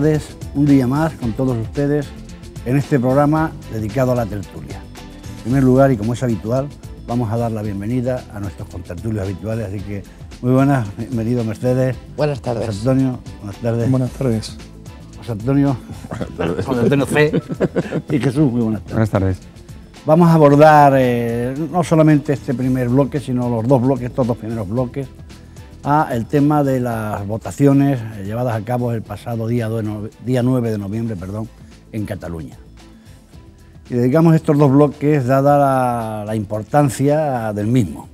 tardes, un día más con todos ustedes en este programa dedicado a la tertulia. En primer lugar, y como es habitual, vamos a dar la bienvenida a nuestros contertulios habituales, así que muy buenas, bienvenido Mercedes. Buenas tardes. Antonio, buenas tardes. Buenas tardes. José Antonio, José Antonio C. y Jesús, muy buenas tardes. Buenas tardes. Vamos a abordar eh, no solamente este primer bloque, sino los dos bloques, estos dos primeros bloques, a el tema de las votaciones llevadas a cabo el pasado día, 9 de noviembre perdón, en Cataluña. Y dedicamos estos dos bloques dada la, importancia del mismo.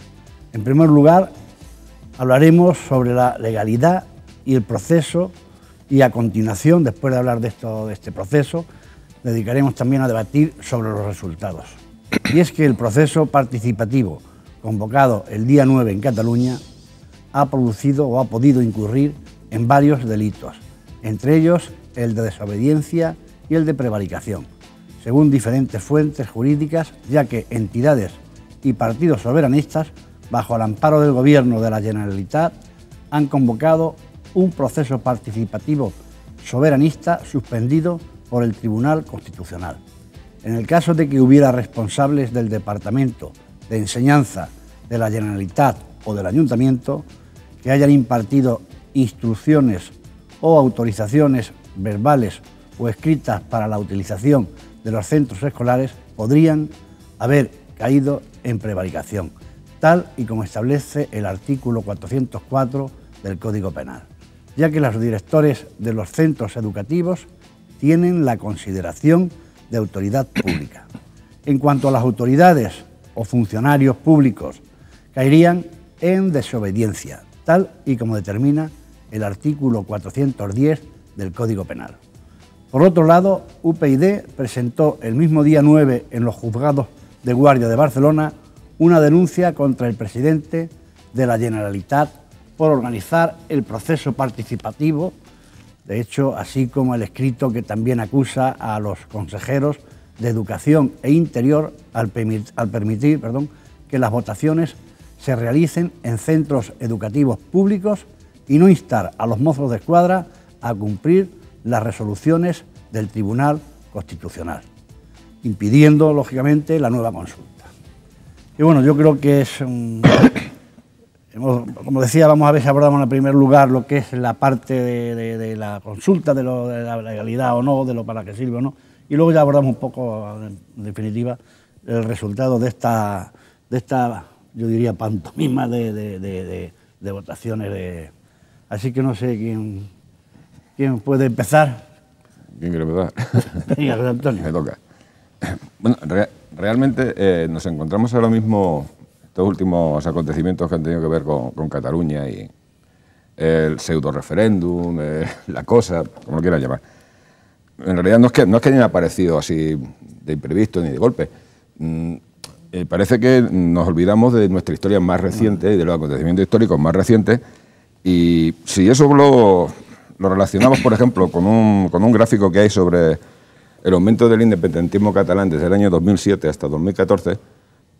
En primer lugar, hablaremos sobre la legalidad y el proceso y a continuación, después de hablar de, esto, de este proceso, dedicaremos también a debatir sobre los resultados. Y es que el proceso participativo convocado el día 9 en Cataluña ha producido o ha podido incurrir en varios delitos, entre ellos el de desobediencia y el de prevaricación, según diferentes fuentes jurídicas, ya que entidades y partidos soberanistas, bajo el amparo del gobierno de la Generalitat, han convocado un proceso participativo soberanista suspendido por el Tribunal Constitucional. En el caso de que hubiera responsables del Departamento de Enseñanza de la Generalitat o del Ayuntamiento, que hayan impartido instrucciones o autorizaciones verbales o escritas para la utilización de los centros escolares podrían haber caído en prevaricación, tal y como establece el artículo 404 del Código Penal, ya que los directores de los centros educativos tienen la consideración de autoridad pública. En cuanto a las autoridades o funcionarios públicos, caerían en desobediencia, tal y como determina el artículo 410 del Código Penal. Por otro lado, UPyD presentó el mismo día 9 en los juzgados de guardia de Barcelona una denuncia contra el presidente de la Generalitat por organizar el proceso participativo, de hecho, así como el escrito que también acusa a los consejeros de Educación e Interior al, permitir, al permitir perdón, que las votaciones se realicen en centros educativos públicos y no instar a los mozos de escuadra a cumplir las resoluciones del Tribunal Constitucional, impidiendo, lógicamente, la nueva consulta. Y bueno, yo creo que es un... Como decía, vamos a ver si abordamos en primer lugar lo que es la parte de, la consulta, de, de, la legalidad o no, de lo para qué sirve o no, y luego ya abordamos un poco, en definitiva, el resultado de esta, de esta yo diría, pantomima de, de, de, votaciones. Así que no sé quién, quién puede empezar. ¿Quién quiere empezar? Antonio. Me toca. Bueno, realmente eh, nos encontramos ahora mismo estos últimos acontecimientos que han tenido que ver con, Cataluña y el pseudo-referéndum, eh, la cosa, como lo quieran llamar. En realidad no es, que, no es que hayan aparecido así de imprevisto ni de golpe. Mm, eh, parece que nos olvidamos de nuestra historia más reciente y de los acontecimientos históricos más recientes. Y si eso lo, relacionamos, por ejemplo, con un, gráfico que hay sobre el aumento del independentismo catalán desde el año 2007 hasta 2014,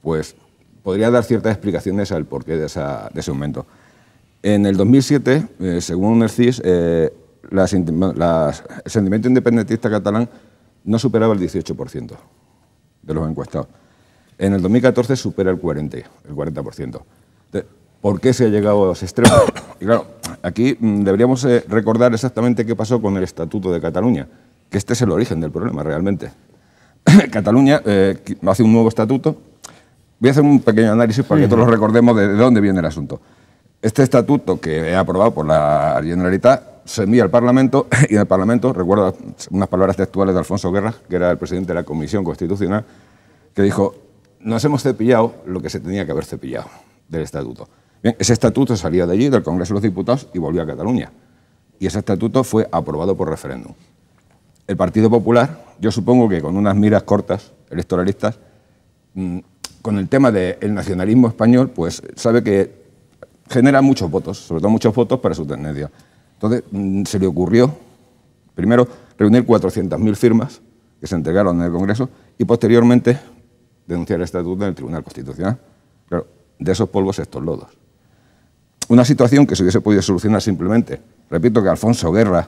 pues podría dar ciertas explicaciones al porqué de, ese aumento. En el 2007, eh, según el CIS, eh, el sentimiento independentista catalán no superaba el 18% de los encuestados. En el 2014 supera el 40%. El 40%. ¿Por qué se ha llegado a los extremos? Y claro, aquí mm, deberíamos eh, recordar exactamente qué pasó con el Estatuto de Cataluña, que este es el origen del problema realmente. Cataluña eh, hace un nuevo estatuto. Voy a hacer un pequeño análisis para que todos recordemos de, dónde viene el asunto. Este estatuto que he aprobado por la Generalitat se envía al Parlamento y en el Parlamento, recuerdo unas palabras textuales de Alfonso Guerra, que era el presidente de la Comisión Constitucional, que dijo, nos hemos cepillado lo que se tenía que haber cepillado del estatuto. ese estatuto salía de allí, del Congreso de los Diputados, y volvió a Cataluña. Y ese estatuto fue aprobado por referéndum. El Partido Popular, yo supongo que con unas miras cortas, electoralistas, mm, con el tema del nacionalismo español, pues sabe que genera muchos votos, sobre todo muchos votos para su tendencia. Entonces, mm, se le ocurrió, primero, reunir 400.000 firmas que se entregaron en el Congreso y posteriormente denunciar el estatuto del Tribunal Constitucional. Claro, de esos polvos estos lodos. Una situación que se hubiese podido solucionar simplemente. Repito que Alfonso Guerra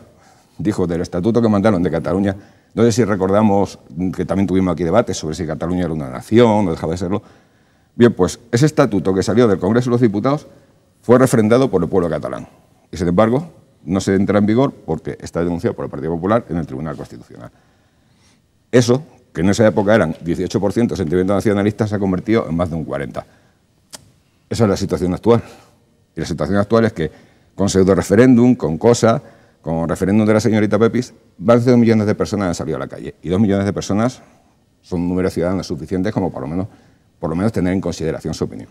dijo del estatuto que mandaron de Cataluña, no sé si recordamos que también tuvimos aquí debates sobre si Cataluña era una nación o dejaba de serlo. Bien, pues ese estatuto que salió del Congreso de los Diputados fue refrendado por el pueblo catalán. Y sin embargo, no se entra en vigor porque está denunciado por el Partido Popular en el Tribunal Constitucional. Eso que en esa época eran 18% sentimiento nacionalista se ha convertido en más de un 40%. Esa es la situación actual. Y la situación actual es que con pseudo referéndum, con cosa, con referéndum de la señorita Pepis, más de dos millones de personas han salido a la calle. Y dos millones de personas son un número de ciudadanos suficientes como por lo menos, por lo menos tener en consideración su opinión.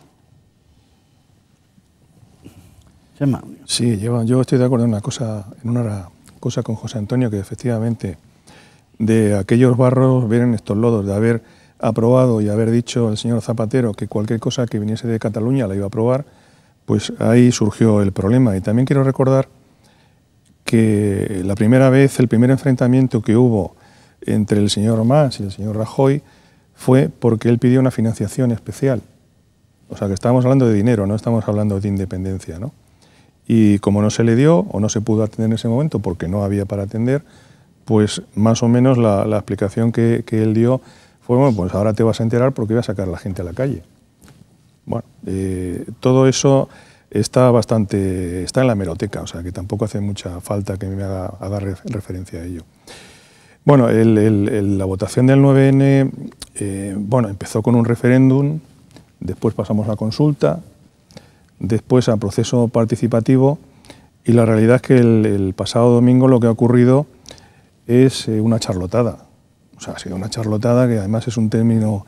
Sí, yo estoy de acuerdo una cosa, en una cosa con José Antonio, que efectivamente de aquellos barros en estos lodos, de haber aprobado y haber dicho al señor Zapatero que cualquier cosa que viniese de Cataluña la iba a aprobar, pues ahí surgió el problema. Y también quiero recordar que la primera vez, el primer enfrentamiento que hubo entre el señor Mas y el señor Rajoy fue porque él pidió una financiación especial. O sea, que estábamos hablando de dinero, no estamos hablando de independencia, ¿no? Y como no se le dio o no se pudo atender en ese momento porque no había para atender, pues más o menos la, explicación que, él dio fue, bueno, pues ahora te vas a enterar porque iba a sacar a la gente a la calle. Bueno, eh, todo eso está bastante, está en la meroteca, o sea que tampoco hace mucha falta que me haga, haga referencia a ello. Bueno, la votación del 9N, eh, bueno, empezó con un referéndum, después pasamos a consulta, después a proceso participativo y la realidad es que el, pasado domingo lo que ha ocurrido es eh, una charlotada. O sea, ha sido una charlotada que además es un término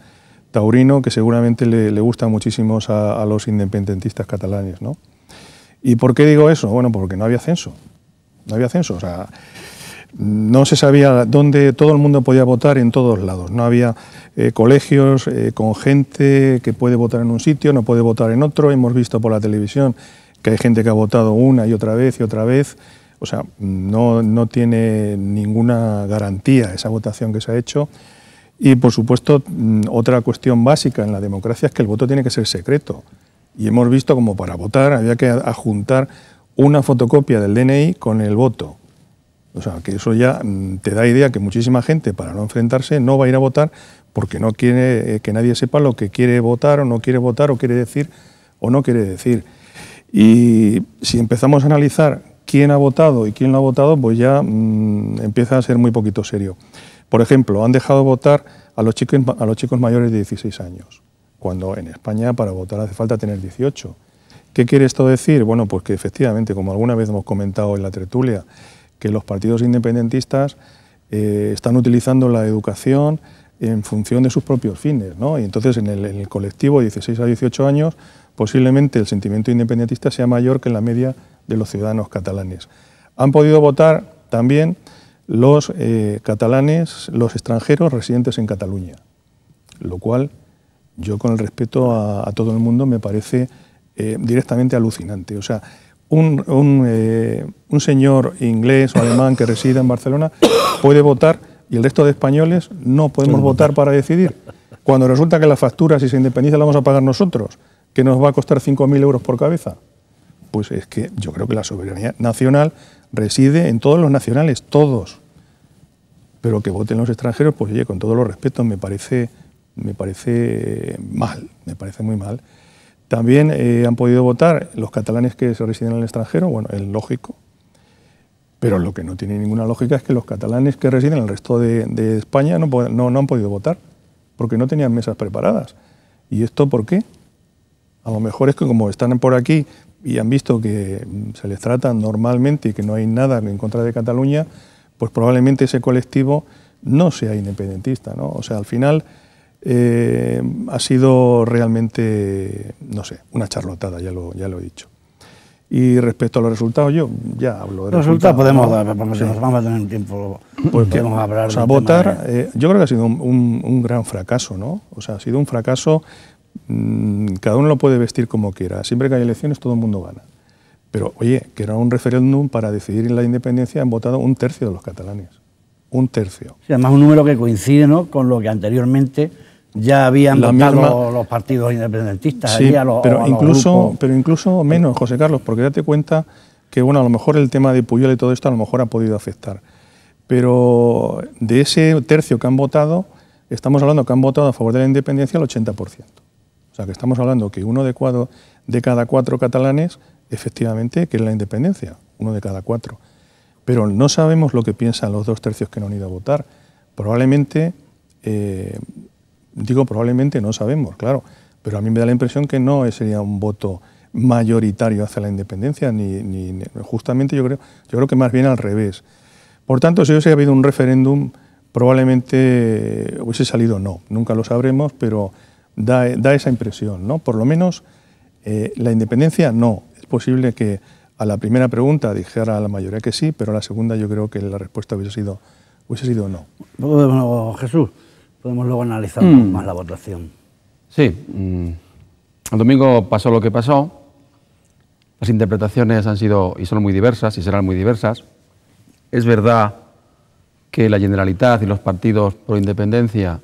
taurino que seguramente le, gusta muchísimo a, los independentistas catalanes. ¿no? ¿Y por qué digo eso? Bueno, porque no había censo. No había censo. O sea, no se sabía dónde todo el mundo podía votar en todos lados. No había eh, colegios eh, con gente que puede votar en un sitio, no puede votar en otro. Hemos visto por la televisión que hay gente que ha votado una y otra vez y otra vez o sea, no, tiene ninguna garantía esa votación que se ha hecho. Y, por supuesto, mm, otra cuestión básica en la democracia es que el voto tiene que ser secreto. Y hemos visto como para votar había que adjuntar una fotocopia del DNI con el voto. O sea, que eso ya mm, te da idea que muchísima gente, para no enfrentarse, no va a ir a votar porque no quiere eh, que nadie sepa lo que quiere votar o no quiere votar o quiere decir o no quiere decir. Y si empezamos a analizar quién ha votado y quién no ha votado, pues ya mm, empieza a ser muy poquito serio. Por ejemplo, han dejado votar a los chicos, a los chicos mayores de 16 años, cuando en España para votar hace falta tener 18. ¿Qué quiere esto decir? Bueno, pues que efectivamente, como alguna vez hemos comentado en la tertulia, que los partidos independentistas eh, están utilizando la educación en función de sus propios fines, Y entonces en el, en el colectivo de 16 a 18 años, posiblemente el sentimiento independentista sea mayor que en la media de los ciudadanos catalanes. Han podido votar también los eh, catalanes, los extranjeros residentes en Cataluña, lo cual yo con el respeto a, todo el mundo me parece eh, directamente alucinante. O sea, eh, un, señor inglés o alemán que reside en Barcelona puede votar y el resto de españoles no podemos votar para decidir. Cuando resulta que las facturas si se independiza, la vamos a pagar nosotros, que nos va a costar 5.000 euros por cabeza. Pues es que yo creo que la soberanía nacional reside en todos los nacionales, todos. Pero que voten los extranjeros, pues oye, con todos los respetos, me parece, me parece eh, mal, me parece muy mal. También eh, han podido votar los catalanes que se residen en el extranjero, bueno, es lógico, pero lo que no tiene ninguna lógica es que los catalanes que residen en el resto de, España no, han podido votar, porque no tenían mesas preparadas. ¿Y esto por qué? A lo mejor es que como están por aquí y han visto que mm, se les trata normalmente y que no hay nada en contra de Cataluña, pues probablemente ese colectivo no sea independentista. O sea, al final eh, ha sido realmente, no sé, una charlotada, ya lo, ya lo he dicho. Y respecto a los resultados, yo ya hablo de los resultados. podemos dar, porque vamos a tener tiempo. podemos pues, hablar votar, eh, yo creo que ha sido un, gran fracaso, ¿no? O sea, ha sido un fracaso Mm, cada uno lo puede vestir como quiera. Siempre que hay elecciones todo el mundo gana. Pero oye, que era un referéndum para decidir la independencia, han votado un tercio de los catalanes. Un tercio. además, un número que coincide ¿no? con lo que anteriormente ya habían votado los partidos independentistas. Sí, pero, incluso, pero incluso menos, José Carlos, porque date cuenta que bueno, a lo mejor el tema de Puyol y todo esto a lo mejor ha podido afectar. Pero de ese tercio que han votado, estamos hablando que han votado a favor de la independencia el 80% sea, que estamos hablando que uno de, cada cuatro catalanes, efectivamente, quiere la independencia, uno de cada cuatro. Pero no sabemos lo que piensan los dos tercios que no han ido a votar. Probablemente, eh, digo probablemente, no sabemos, claro, pero a mí me da la impresión que no sería un voto mayoritario hacia la independencia, ni, justamente yo creo, yo creo que más bien al revés. Por tanto, si hubiese habido un referéndum, probablemente hubiese salido no. Nunca lo sabremos, pero da, esa impresión, ¿no? Por lo menos eh, la independencia no. Es posible que a la primera pregunta dijera la mayoría que sí, pero a la segunda yo creo que la respuesta hubiese sido, hubiese sido no. Bueno, Jesús, podemos luego analizar mm. más la votación. Sí, mm. el domingo pasó lo que pasó. Las interpretaciones han sido y son muy diversas y serán muy diversas. Es verdad que la Generalitat y los partidos pro independencia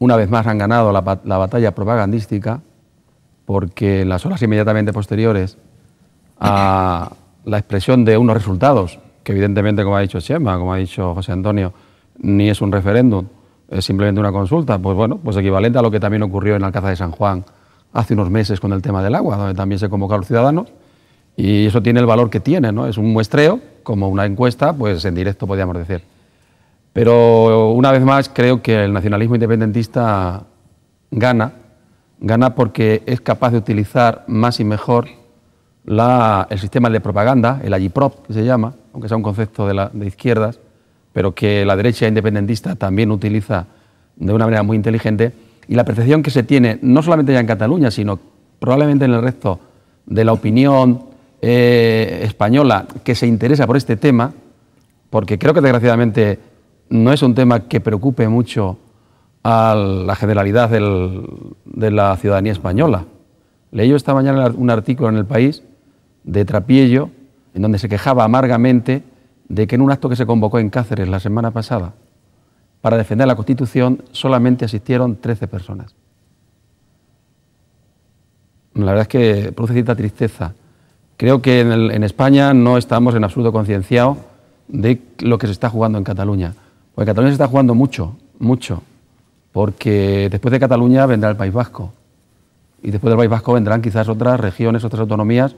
una vez más han ganado la, batalla propagandística porque las horas inmediatamente posteriores a la expresión de unos resultados, que evidentemente, como ha dicho Chema, como ha dicho José Antonio, ni es un referéndum, es simplemente una consulta, pues bueno, pues equivalente a lo que también ocurrió en Alcázar de San Juan hace unos meses con el tema del agua, donde también se convocaron a los ciudadanos, y eso tiene el valor que tiene, ¿no? Es un muestreo, como una encuesta, pues en directo podríamos decir. Pero una vez más creo que el nacionalismo independentista gana, gana porque es capaz de utilizar más y mejor el sistema de propaganda, el Agiprop que se llama, aunque sea un concepto de, izquierdas, pero que la derecha independentista también utiliza de una manera muy inteligente. Y la percepción que se tiene, no solamente ya en Cataluña, sino probablemente en el resto de la opinión eh, española que se interesa por este tema, porque creo que desgraciadamente no es un tema que preocupe mucho a la generalidad de la ciudadanía española. Leí esta mañana un artículo en El País de Trapiello, en donde se quejaba amargamente de que en un acto que se convocó en Cáceres la semana pasada para defender la Constitución solamente asistieron 13 personas. La verdad es que produce cierta tristeza. Creo que en, en España no estamos en absoluto concienciados de lo que se está jugando en Cataluña. Porque Cataluña se está jugando mucho, mucho, porque después de Cataluña vendrá el País Vasco, y después del País Vasco vendrán quizás otras regiones, otras autonomías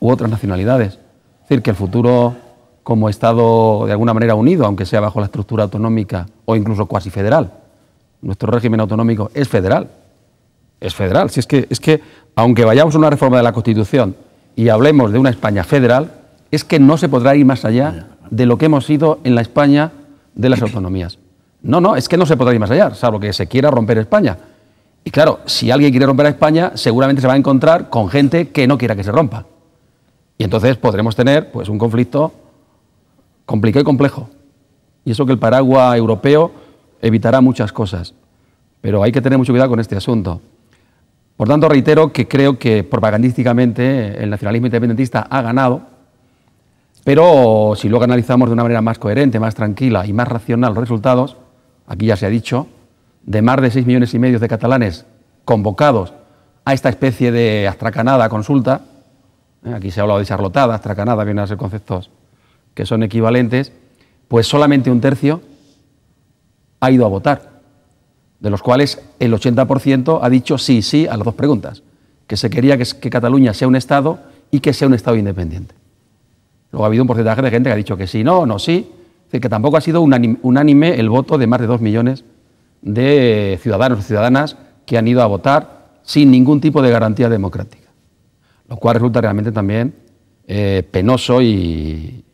u otras nacionalidades. Es decir, que el futuro como Estado de alguna manera unido, aunque sea bajo la estructura autonómica o incluso cuasi federal. Nuestro régimen autonómico es federal. Es federal. Si es que, es que, aunque vayamos a una reforma de la Constitución y hablemos de una España federal, es que no se podrá ir más allá de lo que hemos sido en la España de las autonomías. No, no, es que no se podrá ir más allá, salvo que se quiera romper España. Y claro, si alguien quiere romper a España, seguramente se va a encontrar con gente que no quiera que se rompa. Y entonces podremos tener pues, un conflicto complicado y complejo. Y eso que el paraguas europeo evitará muchas cosas. Pero hay que tener mucho cuidado con este asunto. Por tanto, reitero que creo que propagandísticamente el nacionalismo independentista ha ganado pero si luego analizamos de una manera más coherente, más tranquila y más racional los resultados, aquí ya se ha dicho, de más de 6 millones y medio de catalanes convocados a esta especie de astracanada consulta, ¿eh? aquí se ha hablado de charlotada, astracanada, vienen a ser conceptos que son equivalentes, pues solamente un tercio ha ido a votar, de los cuales el 80% ha dicho sí, sí a las dos preguntas, que se quería que Cataluña sea un Estado y que sea un Estado independiente. Luego ha habido un porcentaje de gente que ha dicho que sí, no, no, sí. decir, que tampoco ha sido unánime el voto de más de dos millones de ciudadanos y ciudadanas que han ido a votar sin ningún tipo de garantía democrática. Lo cual resulta realmente también eh, penoso y,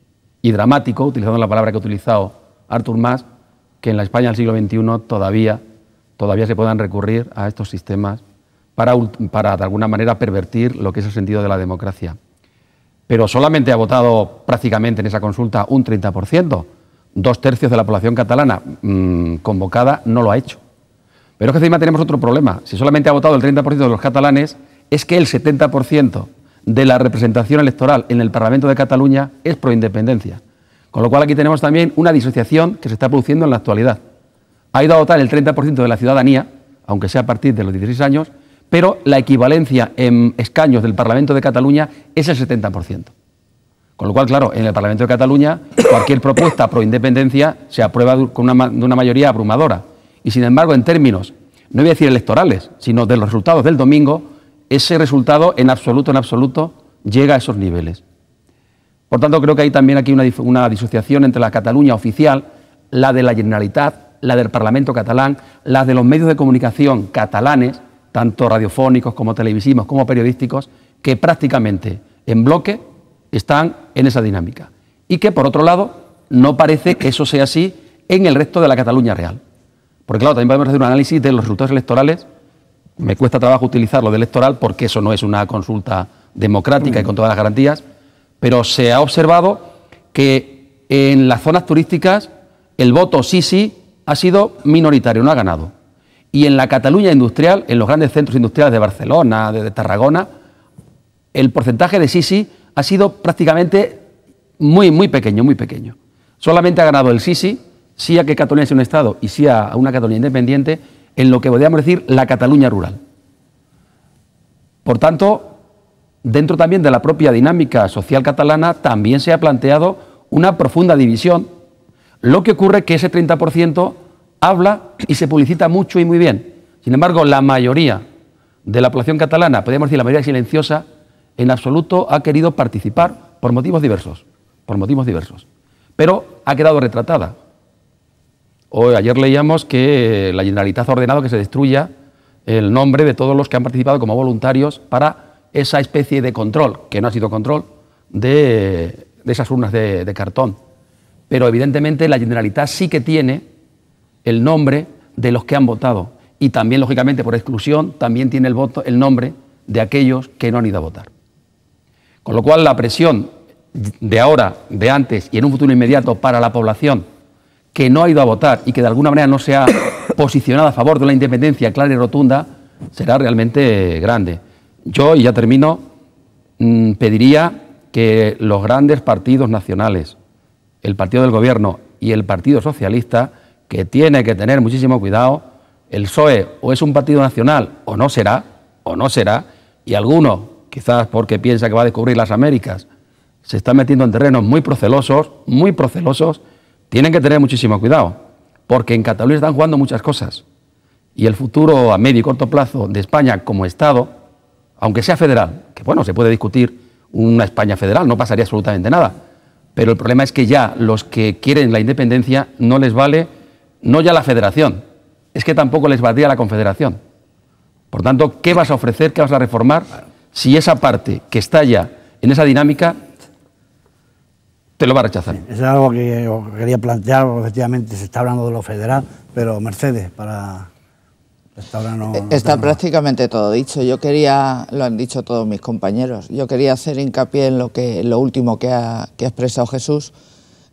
dramático, utilizando la palabra que ha utilizado Artur Mas, que en la España del siglo XXI todavía, todavía se puedan recurrir a estos sistemas para, de alguna manera, pervertir lo que es el sentido de la democracia pero solamente ha votado prácticamente en esa consulta un 30%. Dos tercios de la población catalana mm, convocada no lo ha hecho. Pero es que encima tenemos otro problema. Si solamente ha votado el 30% de los catalanes, es que el 70% de la representación electoral en el Parlamento de Cataluña es proindependencia. Con lo cual aquí tenemos también una disociación que se está produciendo en la actualidad. Ha ido a votar el 30% de la ciudadanía, aunque sea a partir de los 16 años, pero la equivalencia en escaños del Parlamento de Cataluña es el 70%. Con lo cual, claro, en el Parlamento de Cataluña cualquier propuesta pro independencia se aprueba con una, de una mayoría abrumadora. Y sin embargo, en términos, no voy a decir electorales, sino de los resultados del domingo, ese resultado en absoluto, en absoluto, llega a esos niveles. Por tanto, creo que hay también aquí una, una disociación entre la Cataluña oficial, la de la Generalitat, la del Parlamento catalán, la de los medios de comunicación catalanes, tanto radiofónicos como televisivos, como periodísticos, que prácticamente en bloque están en esa dinámica. Y que, por otro lado, no parece que eso sea así en el resto de la Cataluña real. Porque, claro, también podemos hacer un análisis de los resultados electorales. Me cuesta trabajo utilizar lo de electoral porque eso no es una consulta democrática y con todas las garantías, pero se ha observado que en las zonas turísticas el voto sí sí ha sido minoritario, no ha ganado. Y en la Cataluña industrial, en los grandes centros industriales de Barcelona, de, Tarragona, el porcentaje de Sisi ha sido prácticamente muy, muy pequeño, muy pequeño. Solamente ha ganado el Sisi, sí a que Cataluña sea un Estado y sí a una Cataluña independiente, en lo que podríamos decir la Cataluña rural. Por tanto, dentro también de la propia dinámica social catalana, también se ha planteado una profunda división. Lo que ocurre es que ese 30% habla y se publicita mucho y muy bien. Sin embargo, la mayoría de la población catalana, podríamos decir la mayoría silenciosa, en absoluto ha querido participar por motivos diversos, por motivos diversos. Pero ha quedado retratada. Hoy, ayer leíamos que la Generalitat ha ordenado que se destruya el nombre de todos los que han participado como voluntarios para esa especie de control, que no ha sido control, de, esas urnas de, de cartón. Pero evidentemente la Generalitat sí que tiene el nombre de los que han votado y también, lógicamente, por exclusión, también tiene el, voto, el nombre de aquellos que no han ido a votar. Con lo cual, la presión de ahora, de antes y en un futuro inmediato para la población que no ha ido a votar y que de alguna manera no se ha posicionado a favor de la independencia clara y rotunda, será realmente eh, grande. Yo, y ya termino, mm, pediría que los grandes partidos nacionales, el Partido del Gobierno y el Partido Socialista, que tiene que tener muchísimo cuidado. El PSOE o es un partido nacional o no será, o no será, y alguno, quizás porque piensa que va a descubrir las Américas, se están metiendo en terrenos muy procelosos, muy procelosos, tienen que tener muchísimo cuidado, porque en Cataluña están jugando muchas cosas. Y el futuro a medio y corto plazo de España como Estado, aunque sea federal, que bueno, se puede discutir una España federal, no pasaría absolutamente nada, pero el problema es que ya los que quieren la independencia no les vale no ya la federación, es que tampoco les valdría la confederación. Por tanto, ¿qué vas a ofrecer, qué vas a reformar si esa parte que está ya en esa dinámica te lo va a rechazar? es algo que quería plantear, porque efectivamente se está hablando de lo federal, pero Mercedes, para... Eh, está prácticamente todo dicho. Yo quería, lo han dicho todos mis compañeros, yo quería hacer hincapié en lo, que, lo último que ha expresado Jesús,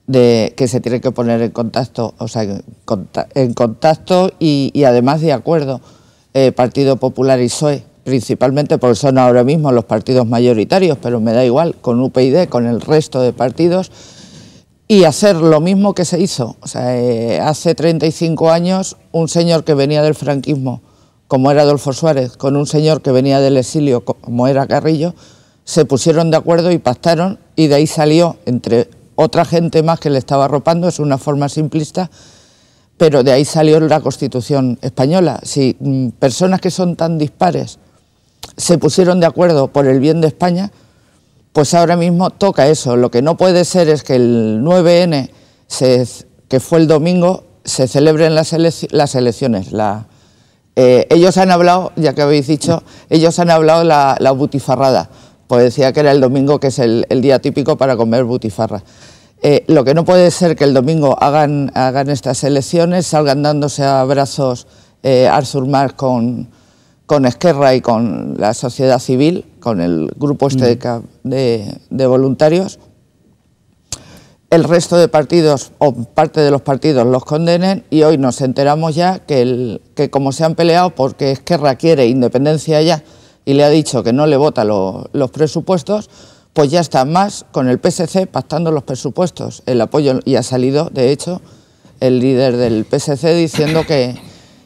de que se tiene que poner en contacto, o sea, en contacto y, además de acuerdo eh, Partido Popular y PSOE, principalmente porque son ahora mismo los partidos mayoritarios, pero me da igual, con UPyD, con el resto de partidos, y hacer lo mismo que se hizo. O sea, eh, hace 35 años un señor que venía del franquismo, como era Adolfo Suárez, con un señor que venía del exilio, como era Carrillo, se pusieron de acuerdo y pactaron y de ahí salió entre otra gente más que le estaba arropando, es una forma simplista, pero de ahí salió la Constitución española. Si mm, personas que son tan dispares se pusieron de acuerdo por el bien de España, pues ahora mismo toca eso. Lo que no puede ser es que el 9N, que fue el domingo, se celebren las, las elecciones. Eh, ellos han hablado, ya que habéis dicho, ellos han hablado la butifarrada pues decía que era el domingo, que es el, día típico para comer butifarra. Eh, lo que no puede ser que el domingo hagan, hagan estas elecciones, salgan dándose a brazos... Eh, Arthur Marx con, con Esquerra y con la sociedad civil, con el grupo este de, de, voluntarios, el resto de partidos o parte de los partidos los condenen y hoy nos enteramos ya que, que como se han peleado porque Esquerra quiere independencia ya, y le ha dicho que no le vota los presupuestos, pues ya está más con el PSC pactando los presupuestos. El apoyo, y ha salido, de hecho, el líder del PSC diciendo que,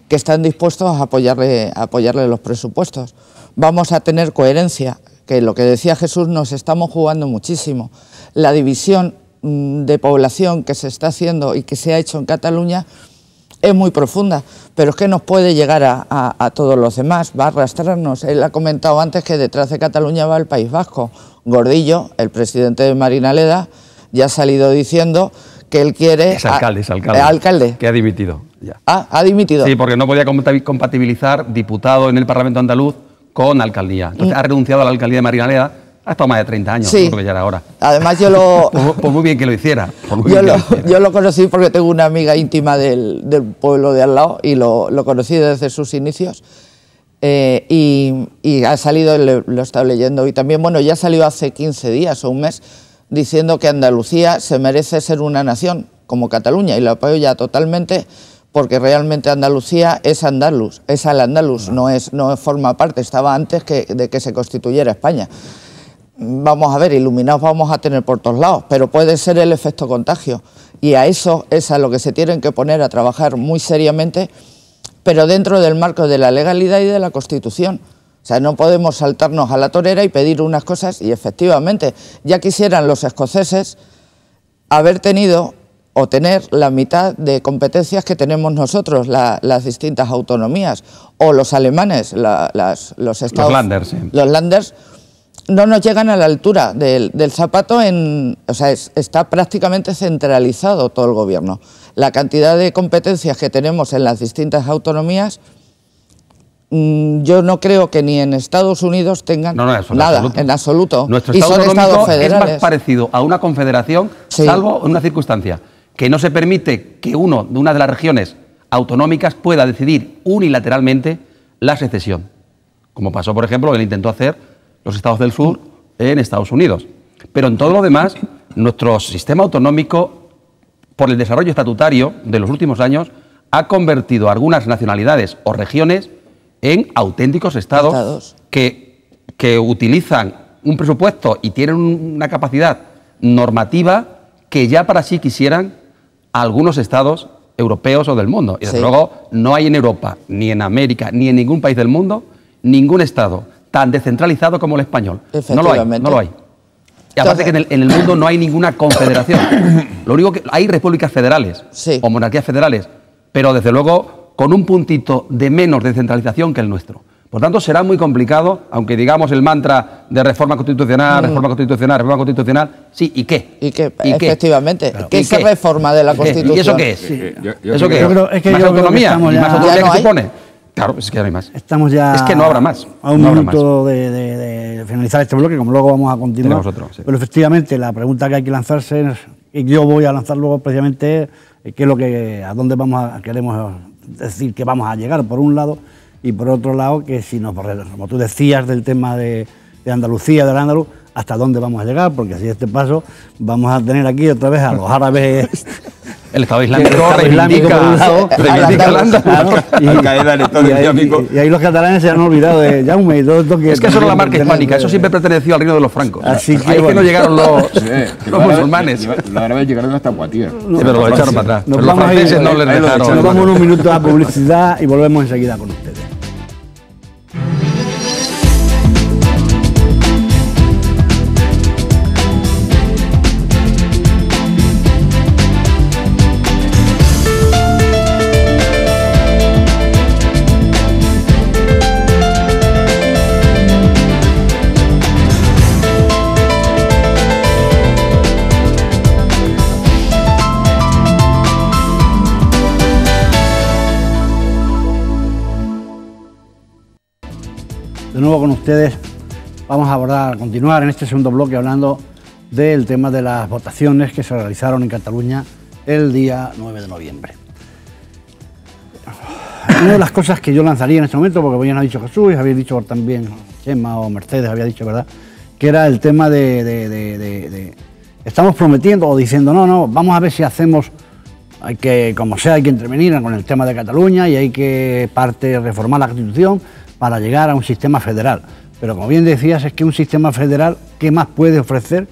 que están dispuestos a apoyarle, a apoyarle los presupuestos. Vamos a tener coherencia, que lo que decía Jesús, nos estamos jugando muchísimo. La división mm, de población que se está haciendo y que se ha hecho en Cataluña es muy profunda, pero es que nos puede llegar a, todos los demás, va a arrastrarnos. Él ha comentado antes que detrás de Cataluña va el País Vasco. Gordillo, el presidente de Marinaleda, ya ha salido diciendo que él quiere... Es alcalde, es eh, alcalde. Que ha dimitido. Ya. Ah, ha dimitido. Sí, porque no podía compatibilizar diputado en el Parlamento andaluz con alcaldía. Entonces mm. ha renunciado a la alcaldía de Marinaleda hasta más de 30 años, creo que ya era Además yo lo... por, muy bien que lo hiciera. yo, lo, conocí porque tengo una amiga íntima del, pueblo de al lado y lo, conocí desde sus inicios. Eh, y, ha salido, lo, he leyendo, y también, bueno, ya salió hace 15 días o un mes diciendo que Andalucía se merece ser una nación como Cataluña y lo apoyo ya totalmente porque realmente Andalucía es andaluz, es al andaluz, no, no es, no forma parte, estaba antes que, de que se constituyera España vamos a ver, iluminados vamos a tener por todos lados, pero puede ser el efecto contagio. Y a eso es a lo que se tienen que poner a trabajar muy seriamente, pero dentro del marco de la legalidad y de la Constitución. O sea, no podemos saltarnos a la torera y pedir unas cosas y efectivamente, ya quisieran los escoceses haber tenido o tener la mitad de competencias que tenemos nosotros, las distintas autonomías, o los alemanes, los estados... Los landers. Los landers no nos llegan a la altura del, zapato, en, o sea, está prácticamente centralizado todo el gobierno. La cantidad de competencias que tenemos en las distintas autonomías, mm, yo no creo que ni en Estados Unidos tengan nada, en absoluto. Nuestro estado es más parecido a una confederación, salvo en una circunstancia, que no se permite que uno de una de las regiones autonómicas pueda decidir unilateralmente la secesión, como pasó, por ejemplo, que intentó hacer los estados del sur en Estados Unidos. Pero en todo lo demás, nuestro sistema autonómico, por el desarrollo estatutario de los últimos años, ha convertido algunas nacionalidades o regiones en auténticos estados, Que, que utilizan un presupuesto y tienen una capacidad normativa que ya para sí quisieran algunos estados europeos o del mundo. Y desde luego no hay en Europa, ni en América, ni en ningún país del mundo, ningún estado tan descentralizado como el español. No lo hay, no lo hay. Y aparte que en el, mundo no hay ninguna confederación. Lo único que hay repúblicas federales o monarquías federales, pero desde luego con un puntito de menos descentralización que el nuestro. Por tanto, será muy complicado, aunque digamos el mantra de reforma constitucional, mm. reforma constitucional, reforma constitucional, sí, ¿y qué? ¿Y qué? efectivamente. ¿Qué es reforma de la Constitución? ¿Y eso qué es? ¿Eso qué ¿Más, autonomía? ¿Más autonomía? supone? Claro, es que no hay más. Estamos ya. que no habrá más. A un minuto de, finalizar este bloque, como luego vamos a continuar. Pero efectivamente, la pregunta que hay que lanzarse, y yo voy a lanzar luego precisamente, qué es lo que, a dónde vamos a, queremos decir que vamos a llegar, por un lado, y por otro lado, que si nos, como tú decías del tema de, de Andalucía, del Andaluz, hasta dónde vamos a llegar, porque así este paso vamos a tener aquí otra vez a los árabes. El Estado Islámico, el Islámico islámico. y, ahí los catalanes se han olvidado de Jaume y todo esto que... Es que eso era la marca hispánica, eso siempre perteneció al reino de los francos. Así que, ahí que no llegaron los, los musulmanes. Los árabes llegaron hasta Guatía. pero lo echaron para atrás. los franceses no les dejaron. Nos vamos unos minutos a publicidad y volvemos enseguida con ustedes. de nuevo con ustedes. Vamos a abordar, a continuar en este segundo bloque hablando del tema de las votaciones que se realizaron en Cataluña el día 9 de noviembre. Una de las cosas que yo lanzaría en este momento, porque bien ha dicho Jesús, había dicho también Chema o Mercedes, había dicho, ¿verdad? Que era el tema de, estamos prometiendo o diciendo, no, no, vamos a ver si hacemos hay que, como sea, hay que intervenir con el tema de Cataluña y hay que parte reformar la Constitución para llegar a un sistema federal. Pero como bien decías, es que un sistema federal, ¿qué más puede ofrecer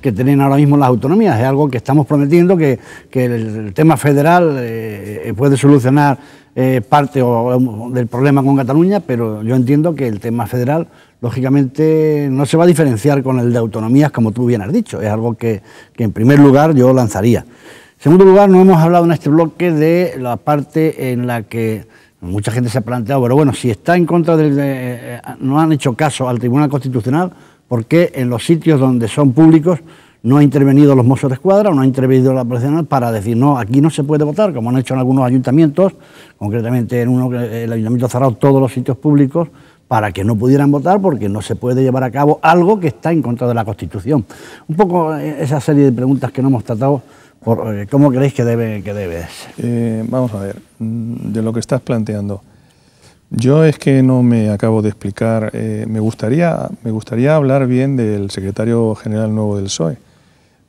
que tienen ahora mismo las autonomías? Es algo que estamos prometiendo, que, que el tema federal eh, eh, puede solucionar eh, parte del problema con Cataluña, pero yo entiendo que el tema federal, lógicamente, no se va a diferenciar con el de autonomías, como tú bien has dicho. Es algo que, que en primer lugar, yo lanzaría. En segundo lugar, no hemos hablado en este bloque de la parte en la que Mucha gente se ha planteado, pero bueno, si está en contra del. Eh, eh, no han hecho caso al Tribunal Constitucional, ¿por qué en los sitios donde son públicos no ha intervenido los Mossos de Escuadra no ha intervenido la Policía para decir, no, aquí no se puede votar, como han hecho en algunos ayuntamientos, concretamente en uno, el Ayuntamiento ha cerrado todos los sitios públicos para que no pudieran votar porque no se puede llevar a cabo algo que está en contra de la Constitución. Un poco eh, esa serie de preguntas que no hemos tratado eh, ¿Cómo creéis que debe, que eh, vamos a ver, mm, de lo que estás planteando. Yo es que no me acabo de explicar. Eh, me, gustaría, me gustaría hablar bien del secretario general nuevo del PSOE.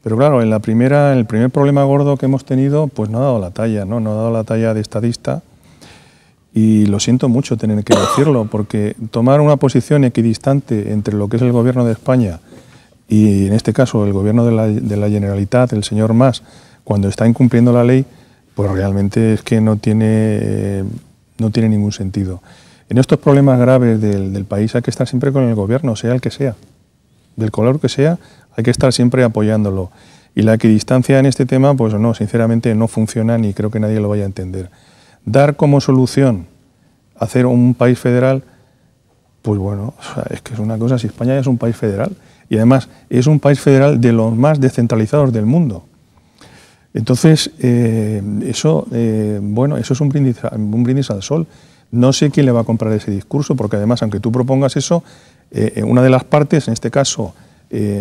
Pero claro, en la primera, el primer problema gordo que hemos tenido, pues no ha dado la talla, ¿no? No ha dado la talla de estadista. Y lo siento mucho tener que decirlo, porque tomar una posición equidistante entre lo que es el gobierno de España y en este caso el gobierno de la, Generalitat, el señor Mas, cuando está incumpliendo la ley, pues realmente es que no tiene, no tiene ningún sentido. En estos problemas graves del, país hay que estar siempre con el gobierno, sea el que sea, del color que sea, hay que estar siempre apoyándolo. Y la equidistancia en este tema, pues no, sinceramente no funciona ni creo que nadie lo vaya a entender. Dar como solución hacer un país federal, pues bueno, es que es una cosa, si España ya es un país federal, y además es un país federal de los más descentralizados del mundo. Entonces, eh, eso, eh, bueno, eso es un brindis, al sol. No sé quién le va a comprar ese discurso, porque además, aunque tú propongas eso, eh, una de las partes, en este caso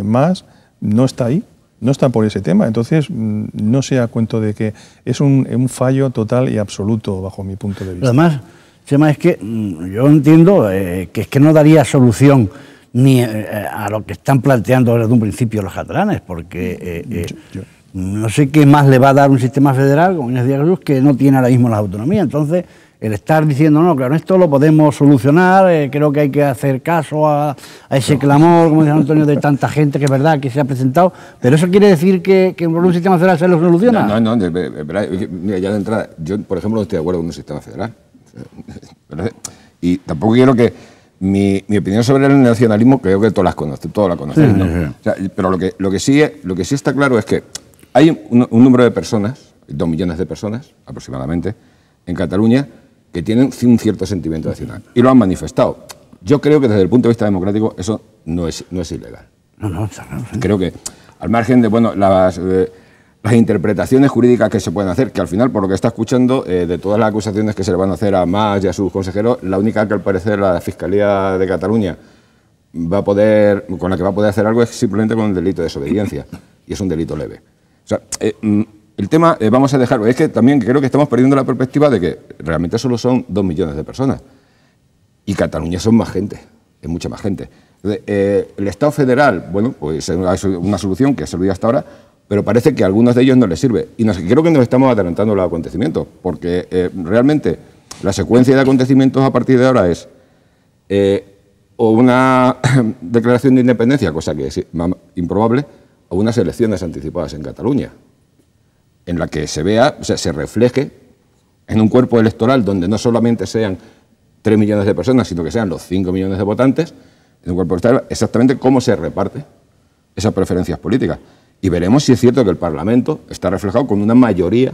más, no está ahí, no está por ese tema. Entonces, mm, no se cuento de que es un, fallo total y absoluto bajo mi punto de vista. Además, tema es que mm, yo entiendo que es que no daría solución ni eh, eh, a lo que están planteando desde un principio los catalanes, porque mm, eh, mm, no sé qué más le va a dar un sistema federal, como Inés Díaz que no tiene ahora mismo la autonomía. Entonces, el estar diciendo, no, claro, esto lo podemos solucionar, creo que hay que hacer caso a, ese clamor, como dice Antonio, de tanta gente que es verdad que se ha presentado, pero eso quiere decir que, un sistema federal se lo soluciona. No, no, no verdad, mira, ya de entrada, yo, por ejemplo, no estoy de acuerdo con un sistema federal. Y tampoco quiero que mi, opinión sobre el nacionalismo creo que todas las la conocen. pero lo que, lo, que sí, lo que sí está claro es que hay un, número de personas, dos millones de personas aproximadamente, en Cataluña que tienen un cierto sentimiento nacional y lo han manifestado. Yo creo que desde el punto de vista democrático eso no es, no es ilegal. No, no, no, Creo que al margen de bueno las eh, las interpretaciones jurídicas que se pueden hacer, que al final, por lo que está escuchando, eh, de todas las acusaciones que se le van a hacer a Mas y a sus consejeros, la única que al parecer la Fiscalía de Cataluña va a poder, con la que va a poder hacer algo es simplemente con el delito de desobediencia, y es un delito leve. O sea, eh, mm, el tema, eh, vamos a dejarlo, es que también creo que estamos perdiendo la perspectiva de que realmente solo son dos millones de personas, y Cataluña son más gente, es mucha más gente. el Estado federal, bueno, pues es una solución que ha servido hasta ahora, pero parece que a algunos de ellos no les sirve. Y creo que nos estamos adelantando los acontecimientos, porque eh, realmente la secuencia de acontecimientos a partir de ahora es eh, o una declaración de independencia, cosa que es improbable, o unas elecciones anticipadas en Cataluña, en la que se vea, o sea, se refleje en un cuerpo electoral donde no solamente sean 3 millones de personas, sino que sean los 5 millones de votantes, en un cuerpo electoral, exactamente cómo se reparte esas preferencias políticas. Y veremos si es cierto que el Parlamento está reflejado con una mayoría.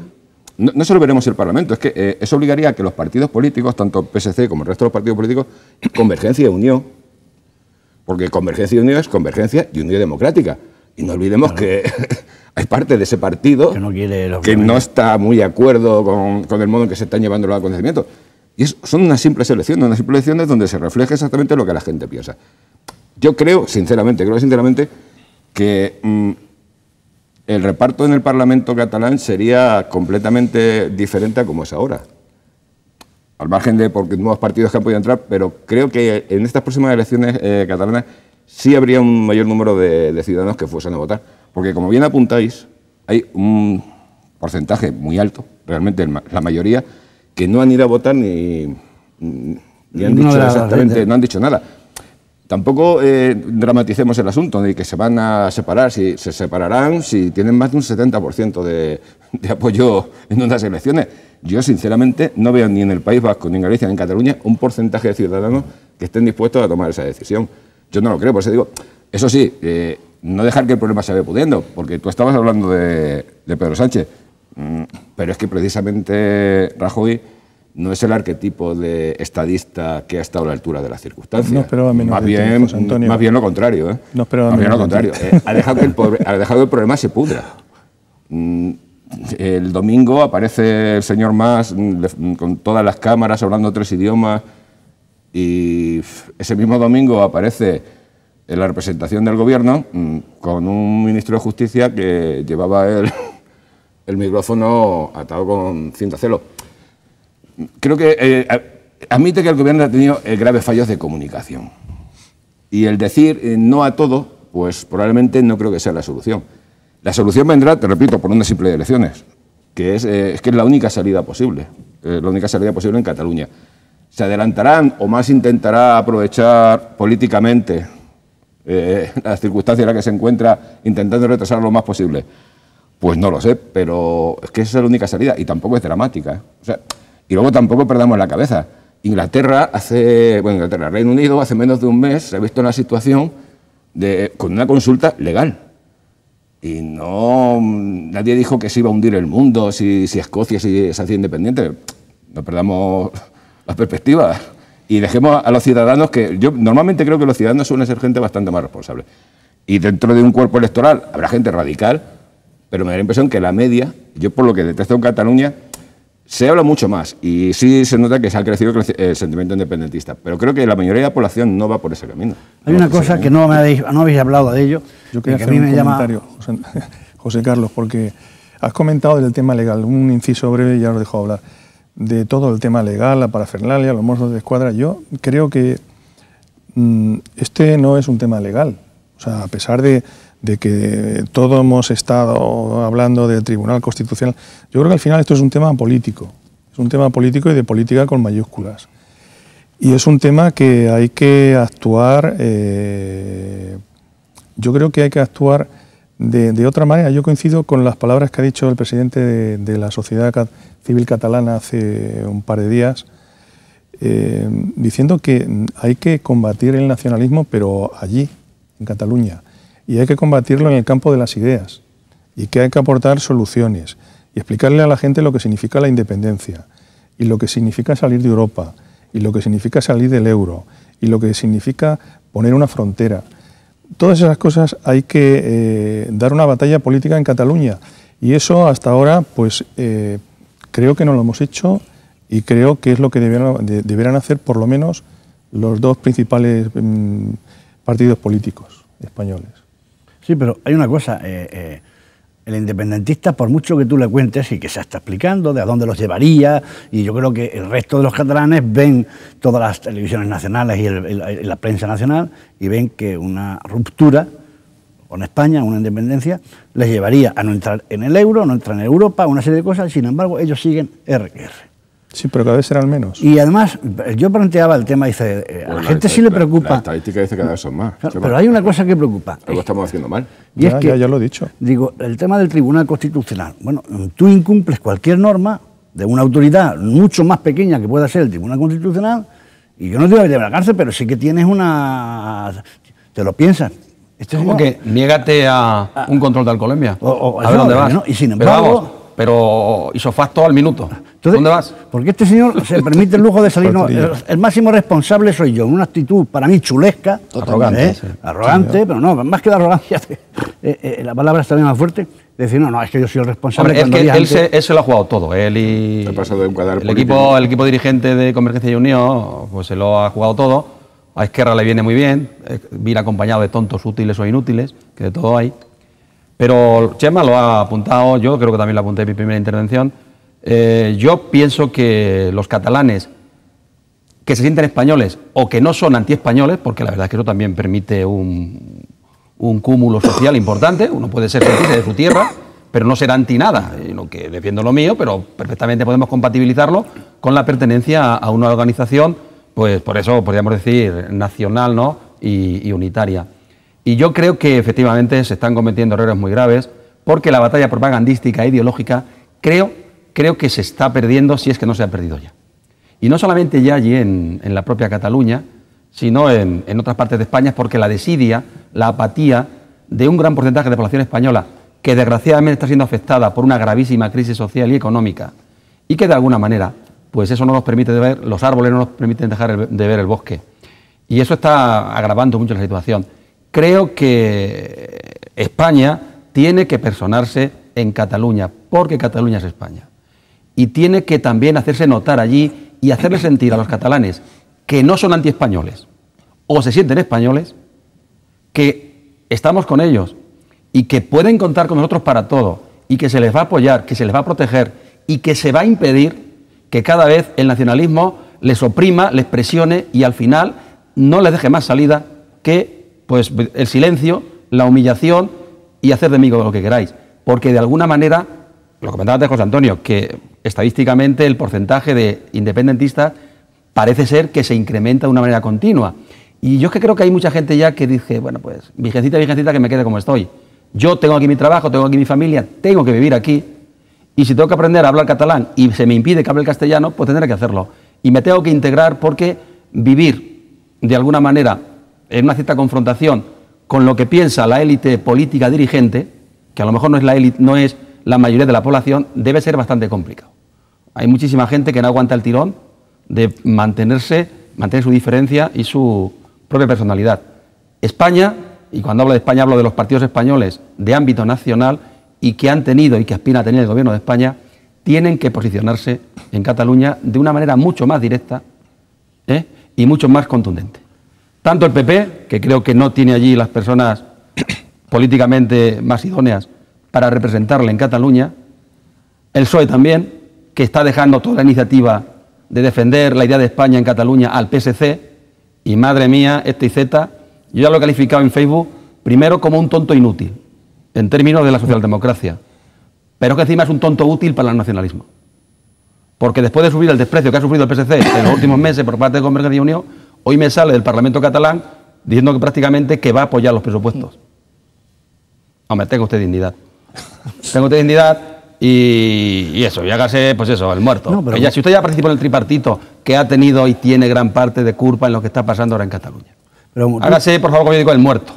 No, solo veremos el Parlamento, es que eh, eso obligaría a que los partidos políticos, tanto PSC como el resto de los partidos políticos, convergencia y unión. Porque convergencia y unión es convergencia y unión democrática. Y no olvidemos que hay parte de ese partido que no, está muy de acuerdo con, el modo en que se están llevando los acontecimientos. Y son unas simples elecciones, unas simples elecciones donde se refleja exactamente lo que la gente piensa. Yo creo, sinceramente, creo sinceramente que mm, el reparto en el Parlamento catalán sería completamente diferente a como es ahora. Al margen de porque nuevos partidos que han podido entrar, pero creo que en estas próximas elecciones eh, catalanas sí habría un mayor número de, ciudadanos que fuesen a votar. Porque como bien apuntáis, hay un porcentaje muy alto, realmente la mayoría, que no han ido a votar ni, han no han dicho nada. Tampoco eh, dramaticemos el asunto de que se van a separar, si se separarán, si tienen más de un 70% de, de apoyo en unas elecciones. Yo, sinceramente, no veo ni en el País Vasco, ni en Galicia, ni en Cataluña un porcentaje de ciudadanos que estén dispuestos a tomar esa decisión. Yo no lo creo, por eso digo, eso sí, eh, no dejar que el problema se vaya pudiendo, porque tú estabas hablando de Pedro Sánchez, mm, pero es que precisamente Rajoy no es el arquetipo de estadista que ha estado a la altura de las circunstancias. más bien, Más bien lo contrario. ¿eh? más bien lo contrario. Eh, ha, dejado que el problema se pudra. Mm, el domingo aparece el señor Más mm, mm, con todas las cámaras hablando tres idiomas y ese mismo domingo aparece en la representación del gobierno con un ministro de Justicia que llevaba el, el micrófono atado con cinta celo creo que eh, admite que el gobierno ha tenido eh, graves fallos de comunicación. Y el decir eh, no a todo, pues probablemente no creo que sea la solución. La solución vendrá, te repito, por una simple elecciones, que es, que es la única salida posible, la única salida posible en Cataluña. Se adelantarán o más intentará aprovechar políticamente las circunstancias en las que se encuentra, intentando retrasar lo más posible. Pues no lo sé, pero es que esa es la única salida y tampoco es dramática. O sea, y luego tampoco perdamos la cabeza. Inglaterra hace, bueno, Inglaterra, Reino Unido hace menos de un mes se ha visto una situación de, con una consulta legal. Y no, nadie dijo que se iba a hundir el mundo si, Escocia se hacía independiente. No perdamos las perspectivas y dejemos a los ciudadanos que yo normalmente creo que los ciudadanos suelen ser gente bastante más responsable. Y dentro de un cuerpo electoral habrá gente radical, pero me da la impresión que la media, yo por lo que detesto en Cataluña, se habla mucho más y sí se nota que se ha crecido eh, el sentimiento independentista, pero creo que la mayoría de la población no va por ese camino. Hay una cosa que no, me habéis, no hablado de ello. Yo quería que comentario, José, Carlos, porque has comentado del tema legal, un inciso breve y ya lo dejo hablar, de todo el tema legal, la parafernalia, los moros de escuadra. Yo creo que mm, este no es un tema legal. O sea, a pesar de, de que todos hemos estado hablando del Tribunal Constitucional. Yo creo que al final esto es un tema político, es un tema político y de política con mayúsculas. Y es un tema que hay que actuar, eh, yo creo que hay que actuar de, otra manera. Yo coincido con las palabras que ha dicho el presidente de, la Sociedad Civil Catalana hace un par de días, eh, diciendo que hay que combatir el nacionalismo, pero allí, en Cataluña y hay que combatirlo en el campo de las ideas y que hay que aportar soluciones y explicarle a la gente lo que significa la independencia y lo que significa salir de Europa y lo que significa salir del euro y lo que significa poner una frontera. Todas esas cosas hay que eh, dar una batalla política en Cataluña y eso hasta ahora pues eh, creo que no lo hemos hecho y creo que es lo que deberán hacer por lo menos los dos principales mm, partidos políticos españoles. Sí, pero hay una cosa. Eh, eh, el independentista, por mucho que tú le cuentes y que se está explicando de a dónde los llevaría, y yo creo que el resto de los catalanes ven todas las televisiones nacionales y, la prensa nacional y ven que una ruptura con España, una independencia, les llevaría a no entrar en el euro, no entrar en Europa, una serie de cosas, sin embargo ellos siguen RR. Sí, pero cada vez al menos. Y además, yo planteaba el tema, dice, eh, a la, gente sí le preocupa. La, estadística dice que cada vez son más. pero hay una cosa que preocupa. Algo estamos haciendo mal. Y ya, es que, ya, lo he dicho. Digo, el tema del Tribunal Constitucional. Bueno, tú incumples cualquier norma de una autoridad mucho más pequeña que pueda ser el Tribunal Constitucional, y yo no te voy a a la cárcel, pero sí que tienes una. Te lo piensas. Como que niégate a, un control de alcoholemia. a dónde vas. y sin embargo. Pero, hizo facto al minuto. ¿Dónde vas? Porque este señor se permite el lujo de salir. el, máximo responsable soy yo, en una actitud para mí chulesca, arrogante, ¿Eh? arrogante pero no, más que la arrogancia, eh, eh, la palabra está bien más fuerte. Decir, no, no, es que yo soy el responsable. Hombre, es que él, se, lo ha jugado todo, él y. el, equipo, el equipo dirigente de Convergencia y Unión, pues se lo ha jugado todo. A Esquerra le viene muy bien, viene acompañado de tontos útiles o inútiles, que de todo hay. Pero Chema lo ha apuntado, yo creo que también lo apunté en mi primera intervención eh, yo pienso que los catalanes que se sienten españoles o que no son anti españoles porque la verdad es que eso también permite un, cúmulo social importante, uno puede ser de su tierra, pero no ser anti nada, lo que defiendo lo mío, pero perfectamente podemos compatibilizarlo con la pertenencia a una organización, pues por eso podríamos decir nacional ¿no? y, unitaria. Y yo creo que efectivamente se están cometiendo errores muy graves, porque la batalla propagandística e ideológica creo creo que se está perdiendo si es que no se ha perdido ya. Y no solamente ya allí en, la propia Cataluña, sino en, otras partes de España, porque la desidia, la apatía de un gran porcentaje de población española, que desgraciadamente está siendo afectada por una gravísima crisis social y económica, y que de alguna manera, pues eso no nos permite ver, los árboles no nos permiten dejar de ver el bosque. Y eso está agravando mucho la situación. Creo que España tiene que personarse en Cataluña, porque Cataluña es España y tiene que también hacerse notar allí y hacerle sentir a los catalanes que no son antiespañoles o se sienten españoles, que estamos con ellos y que pueden contar con nosotros para todo y que se les va a apoyar, que se les va a proteger y que se va a impedir que cada vez el nacionalismo les oprima, les presione y al final no les deje más salida que pues el silencio, la humillación y hacer de mí lo que queráis, porque de alguna manera lo comentaba antes José Antonio, que estadísticamente el porcentaje de independentistas parece ser que se incrementa de una manera continua. Y yo es que creo que hay mucha gente ya que dice, bueno, pues, vigencita, virgencita, que me quede como estoy. Yo tengo aquí mi trabajo, tengo aquí mi familia, tengo que vivir aquí. Y si tengo que aprender a hablar catalán y se me impide que hable castellano, pues tendré que hacerlo. Y me tengo que integrar porque vivir de alguna manera en una cierta confrontación con lo que piensa la élite política dirigente, que a lo mejor no es la élite, no es la mayoría de la población, debe ser bastante complicado. Hay muchísima gente que no aguanta el tirón de mantenerse, mantener su diferencia y su propia personalidad. España, y cuando hablo de España hablo de los partidos españoles de ámbito nacional y que han tenido y que aspira a tener el gobierno de España, tienen que posicionarse en Cataluña de una manera mucho más directa ¿eh? y mucho más contundente. Tanto el PP, que creo que no tiene allí las personas políticamente más idóneas para representarle en Cataluña, el PSOE también, que está dejando toda la iniciativa de defender la idea de España en Cataluña al PSC, y madre mía, este y Z, yo ya lo he calificado en Facebook primero como un tonto inútil, en términos de la socialdemocracia, pero es que encima es un tonto útil para el nacionalismo. Porque después de subir el desprecio que ha sufrido el PSC en los últimos meses por parte de Convergencia y Unión, hoy me sale del Parlamento catalán diciendo que prácticamente que va a apoyar los presupuestos. Hombre, tenga usted dignidad tengo otra y, eso, y hágase, pues eso, el muerto. si usted ya participó en el tripartito, que ha tenido y tiene gran parte de culpa en lo que está pasando ahora en Cataluña. hágase, por favor, como yo digo, el muerto.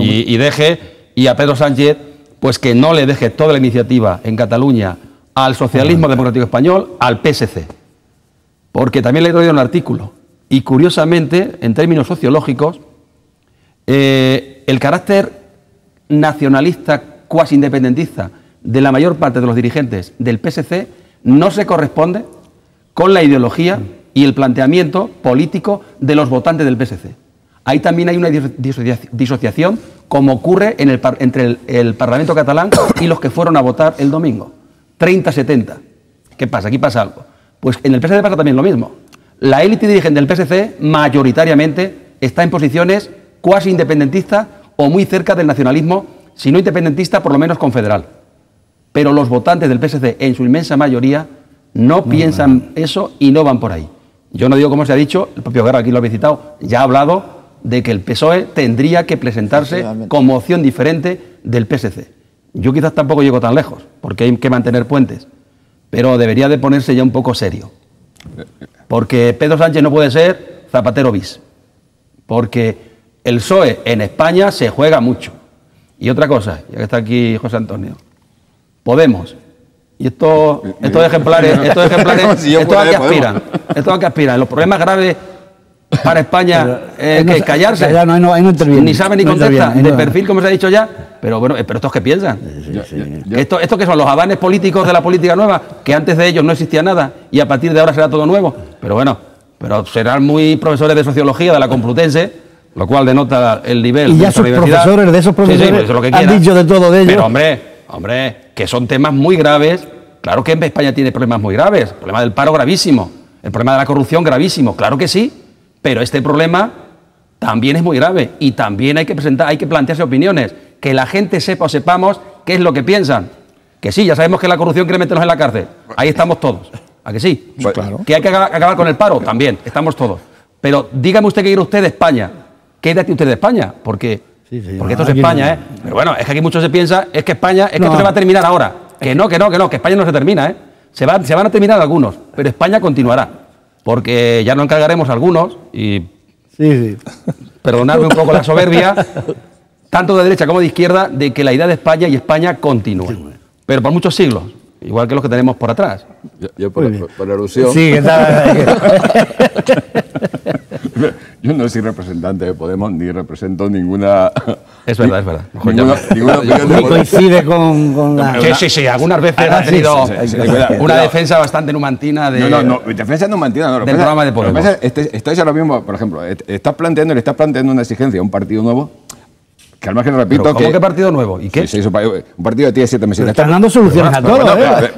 Y, deje, y a Pedro Sánchez, pues que no le deje toda la iniciativa en Cataluña al socialismo democrático español, al PSC. Porque también le he traído un artículo. Y curiosamente, en términos sociológicos, eh, el carácter nacionalista cuasi independentista de la mayor parte de los dirigentes del PSC no se corresponde con la ideología y el planteamiento político de los votantes del PSC. Ahí también hay una disociación, como ocurre entre el, Parlamento catalán y los que fueron a votar el domingo. 30-70. ¿Qué pasa? Aquí pasa algo. Pues en el PSC pasa también lo mismo. La élite dirigente del PSC mayoritariamente está en posiciones cuasi independentistas o muy cerca del nacionalismo si no independentista, por lo menos confederal. Pero los votantes del PSC, en su inmensa mayoría, no, piensan eso y no van por ahí. Yo no digo como se ha dicho, el propio Guerra aquí lo ha visitado, ya ha hablado de que el PSOE tendría que presentarse como opción diferente del PSC. Yo quizás tampoco llego tan lejos, porque hay que mantener puentes, pero debería de ponerse ya un poco serio. Porque Pedro Sánchez no puede ser Zapatero bis, porque el PSOE en España se juega mucho. Y otra cosa, ya que está aquí José Antonio, Podemos. Y esto, estos ejemplares, estos ejemplares, estos a que aspiran, estos a que aspiran. Los problemas graves para España es que callarse. no, ni sabe ni contesta. de perfil, como se ha dicho ya. Pero bueno, pero estos que piensan. Esto, esto que son los avanes políticos de la política nueva, que antes de ellos no existía nada y a partir de ahora será todo nuevo. Pero bueno, pero serán muy profesores de sociología de la Complutense lo cual denota el nivel y ya de sus profesores de esos profesores sí, pues lo que han dicho de todo de ellos pero hombre hombre que son temas muy graves claro que España tiene problemas muy graves el problema del paro gravísimo el problema de la corrupción gravísimo claro que sí pero este problema también es muy grave y también hay que presentar hay que plantearse opiniones que la gente sepa o sepamos qué es lo que piensan que sí ya sabemos que la corrupción quiere meternos en la cárcel ahí estamos todos a que sí que hay que acabar con el paro también estamos todos pero dígame usted que quiere usted de España quédate usted de España, porque, porque esto es España, ¿eh? Pero bueno, es que aquí mucho se piensa, es que España, es que esto se va a terminar ahora. Que no, que no, que no, que España no se termina, ¿eh? Se, se van a terminar algunos, pero España continuará, porque ya no encargaremos algunos y... Sí, Perdonadme un poco la soberbia, tanto de derecha como de izquierda, de que la idea de España y España continúe. pero por muchos siglos, igual que los que tenemos por atrás. Yo, por, por, por, alusión. Sí, que está. Yo no soy representante de Podemos ni represento ninguna. Es verdad, es verdad. Ni coincide con, la. Que sí, sí, algunas veces ah, ha tenido una defensa bastante numantina de. No, no, defensa numantina, no. Del programa de Podemos. Este, mismo, por ejemplo, estás planteando, le estás planteando una exigencia a un partido nuevo que al margen repito ¿cómo que... partido nuevo? ¿Y qué? Sí, un partido de 10 meses. Pero están dando soluciones a todo, ¿eh?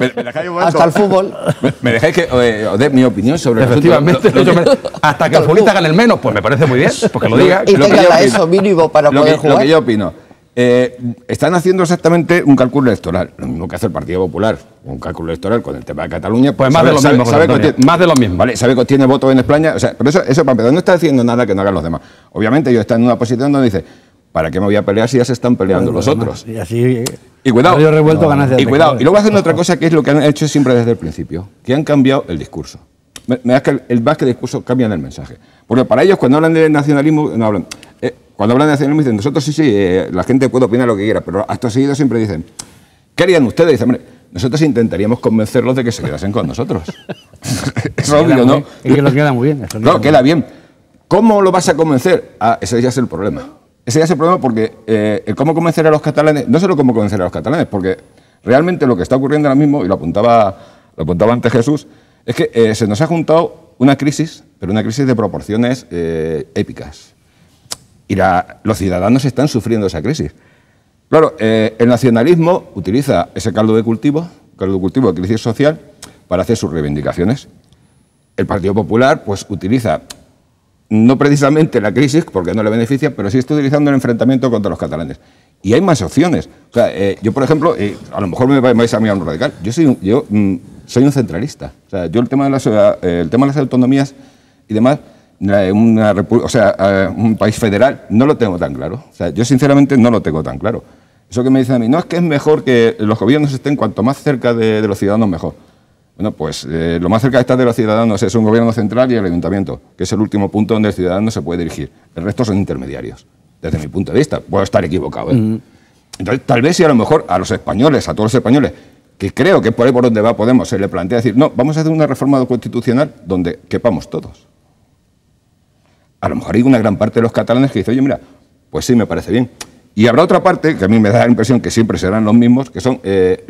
hasta el fútbol. Me, dejáis que eh, os dé mi opinión sobre Efectivamente, el Efectivamente. hasta que el futbolista gane el menos, pues me parece muy bien, pues que lo diga. Y lleva eso mínimo para poder que, jugar. Lo que yo opino. Eh, están haciendo exactamente un cálculo electoral, lo mismo que hace el Partido Popular, un cálculo electoral con el tema de Cataluña. Pues, pues más, de lo mismo, más de lo mismo. Vale, sabe que tiene votos en España, o sea, pero eso, eso para no está haciendo nada que no hagan los demás. Obviamente yo están en una posición donde dice ¿Para qué me voy a pelear si ya se están peleando los otros? Y así. Eh, y cuidado. revuelto y cuidado. Y luego hacen otra cosa que es lo que han hecho siempre desde el principio, que han cambiado el discurso. Me, que el, más que el discurso cambian el mensaje. Porque para ellos cuando hablan de nacionalismo no eh, cuando hablan de nacionalismo dicen nosotros sí sí eh, la gente puede opinar lo que quiera, pero hasta seguido siempre dicen ¿qué harían ustedes? Dicen hombre nosotros intentaríamos convencerlos de que se quedasen con nosotros. es obvio, ¿no? ...y que lo queda muy bien. no, queda bien. ¿Cómo lo vas a convencer? Ah, ese ya es el problema. Ese es el problema porque eh, el cómo convencer a los catalanes, no solo cómo convencer a los catalanes, porque realmente lo que está ocurriendo ahora mismo, y lo apuntaba, lo apuntaba antes Jesús, es que eh, se nos ha juntado una crisis, pero una crisis de proporciones eh, épicas. Y los ciudadanos están sufriendo esa crisis. Claro, el nacionalismo utiliza ese caldo de cultivo, caldo de cultivo de crisis social, para hacer sus reivindicaciones. El Partido Popular pues, utiliza no precisamente la crisis, porque no le beneficia, pero sí está utilizando el enfrentamiento contra los catalanes. Y hay más opciones. O sea, eh, yo, por ejemplo, eh, a lo mejor me vais a mirar un radical, yo soy, yo, mm, soy un centralista. O sea, yo el tema de las, eh, el tema de las autonomías y demás, una o sea, un país federal, no lo tengo tan claro. O sea, yo sinceramente no lo tengo tan claro. Eso que me dicen a mí, no es que es mejor que los gobiernos estén cuanto más cerca de, de los ciudadanos mejor. Bueno, pues eh, lo más cerca de estar de los ciudadanos es un gobierno central y el ayuntamiento, que es el último punto donde el ciudadano se puede dirigir. El resto son intermediarios, desde mi punto de vista. Puedo estar equivocado. ¿eh? Entonces, tal vez si a lo mejor a los españoles, a todos los españoles, que creo que por ahí por donde va Podemos, se le plantea decir, no, vamos a hacer una reforma constitucional donde quepamos todos. A lo mejor hay una gran parte de los catalanes que dice, oye, mira, pues sí, me parece bien. Y habrá otra parte, que a mí me da la impresión que siempre serán los mismos, que son eh,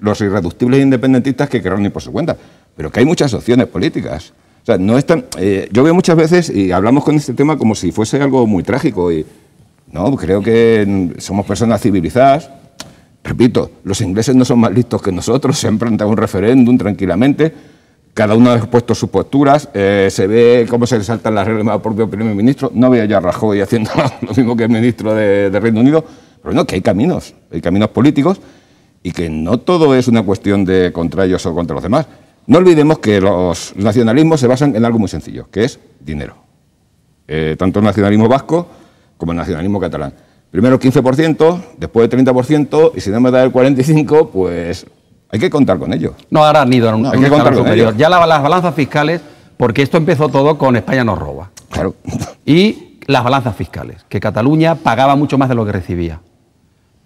los irreductibles independentistas que querrán ir por su cuenta. Pero que hay muchas opciones políticas. no eh, yo veo muchas veces, y hablamos con este tema como si fuese algo muy trágico, y no, creo que mm, somos personas civilizadas. Repito, los ingleses no son más listos que nosotros, se han planteado un referéndum tranquilamente cada uno ha expuesto sus posturas, eh, se ve cómo se resaltan las reglas del propio primer ministro. No veo ya a Rajoy haciendo lo mismo que el ministro de, Reino Unido, pero no, que hay caminos, hay caminos políticos y que no todo es una cuestión de contra ellos o contra los demás. No olvidemos que los nacionalismos se basan en algo muy sencillo, que es dinero. Eh, tanto el nacionalismo vasco como el nacionalismo catalán. Primero el 15%, después el 30%, y si no me da el 45%, pues hay que contar con ellos. No, ahora ni, no, hay que contar con ellos. Ya la, las balanzas fiscales, porque esto empezó todo con España nos roba. Claro. Y las balanzas fiscales, que Cataluña pagaba mucho más de lo que recibía.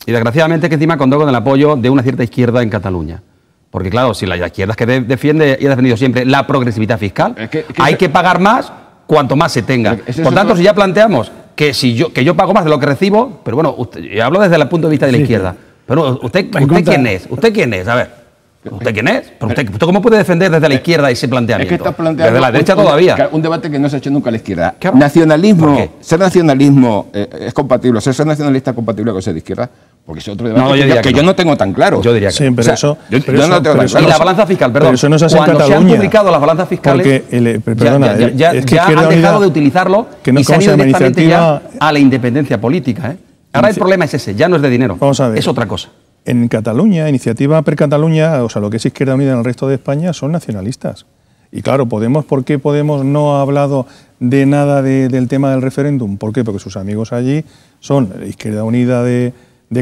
Y desgraciadamente que encima contó con el apoyo de una cierta izquierda en Cataluña. Porque claro, si la izquierda es que defiende y ha defendido siempre la progresividad fiscal, hay que pagar más cuanto más se tenga. Por tanto, si ya planteamos que si yo que yo pago más de lo que recibo, pero bueno, usted, hablo desde el punto de vista de la izquierda. Pero usted, usted quién es, usted quién es, a ver. ¿Usted quién es? Pero usted, cómo puede defender desde la eh, izquierda ese planteamiento? Es que está planteando desde la derecha todavía. Un debate que no se ha hecho nunca a la izquierda. Nacionalismo, ser nacionalismo eh, es compatible, ser, ser nacionalista es compatible con ser de izquierda, porque es otro debate que, yo, no. tengo tan claro. Yo diría que sí, eso, no tengo tan claro. Y la balanza fiscal, perdón. se Cuando se han publicado las balanzas fiscales, porque el, eh, perdona, ya, ya, han dejado de utilizarlo que no, y se han ido directamente a la independencia política, ¿eh? Ahora el problema es ese, ya no es de dinero, Vamos a ver. es otra cosa. En Cataluña, Iniciativa Per Cataluña, o sea, lo que es Izquierda Unida en el resto de España, son nacionalistas. Y claro, Podemos, ¿por qué Podemos no ha hablado de nada del tema del referéndum? ¿Por qué? Porque sus amigos allí son Izquierda Unida de,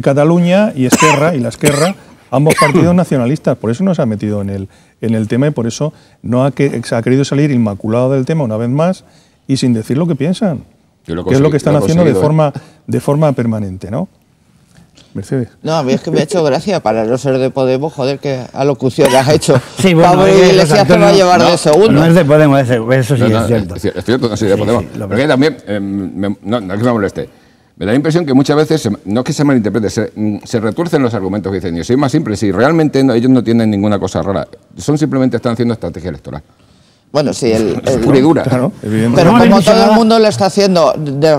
Cataluña y Esquerra, y la Esquerra, ambos partidos nacionalistas. Por eso no se ha metido en el, en el tema y por eso no ha querido salir inmaculado del tema una vez más y sin decir lo que piensan que es lo que están haciendo de ¿eh? forma, de forma permanente, ¿no? Mercedes. No, es que me ha hecho gracia para no ser de Podemos, joder, qué alocución has hecho. Sí, bueno, Pablo Iglesias te va a llevar no, de segundo. No es de Podemos, eso sí es cierto. Es cierto, no soy de Podemos. pero que también, em, no, no es que me moleste, me da la impresión que muchas veces, no es que se malinterprete, mm, se, retuercen los argumentos que dicen. Yo soy más simple, si realmente ellos no tienen ninguna cosa rara, son simplemente están haciendo estrategia electoral. Bueno, sí, el, el Pero como todo el mundo lo está haciendo,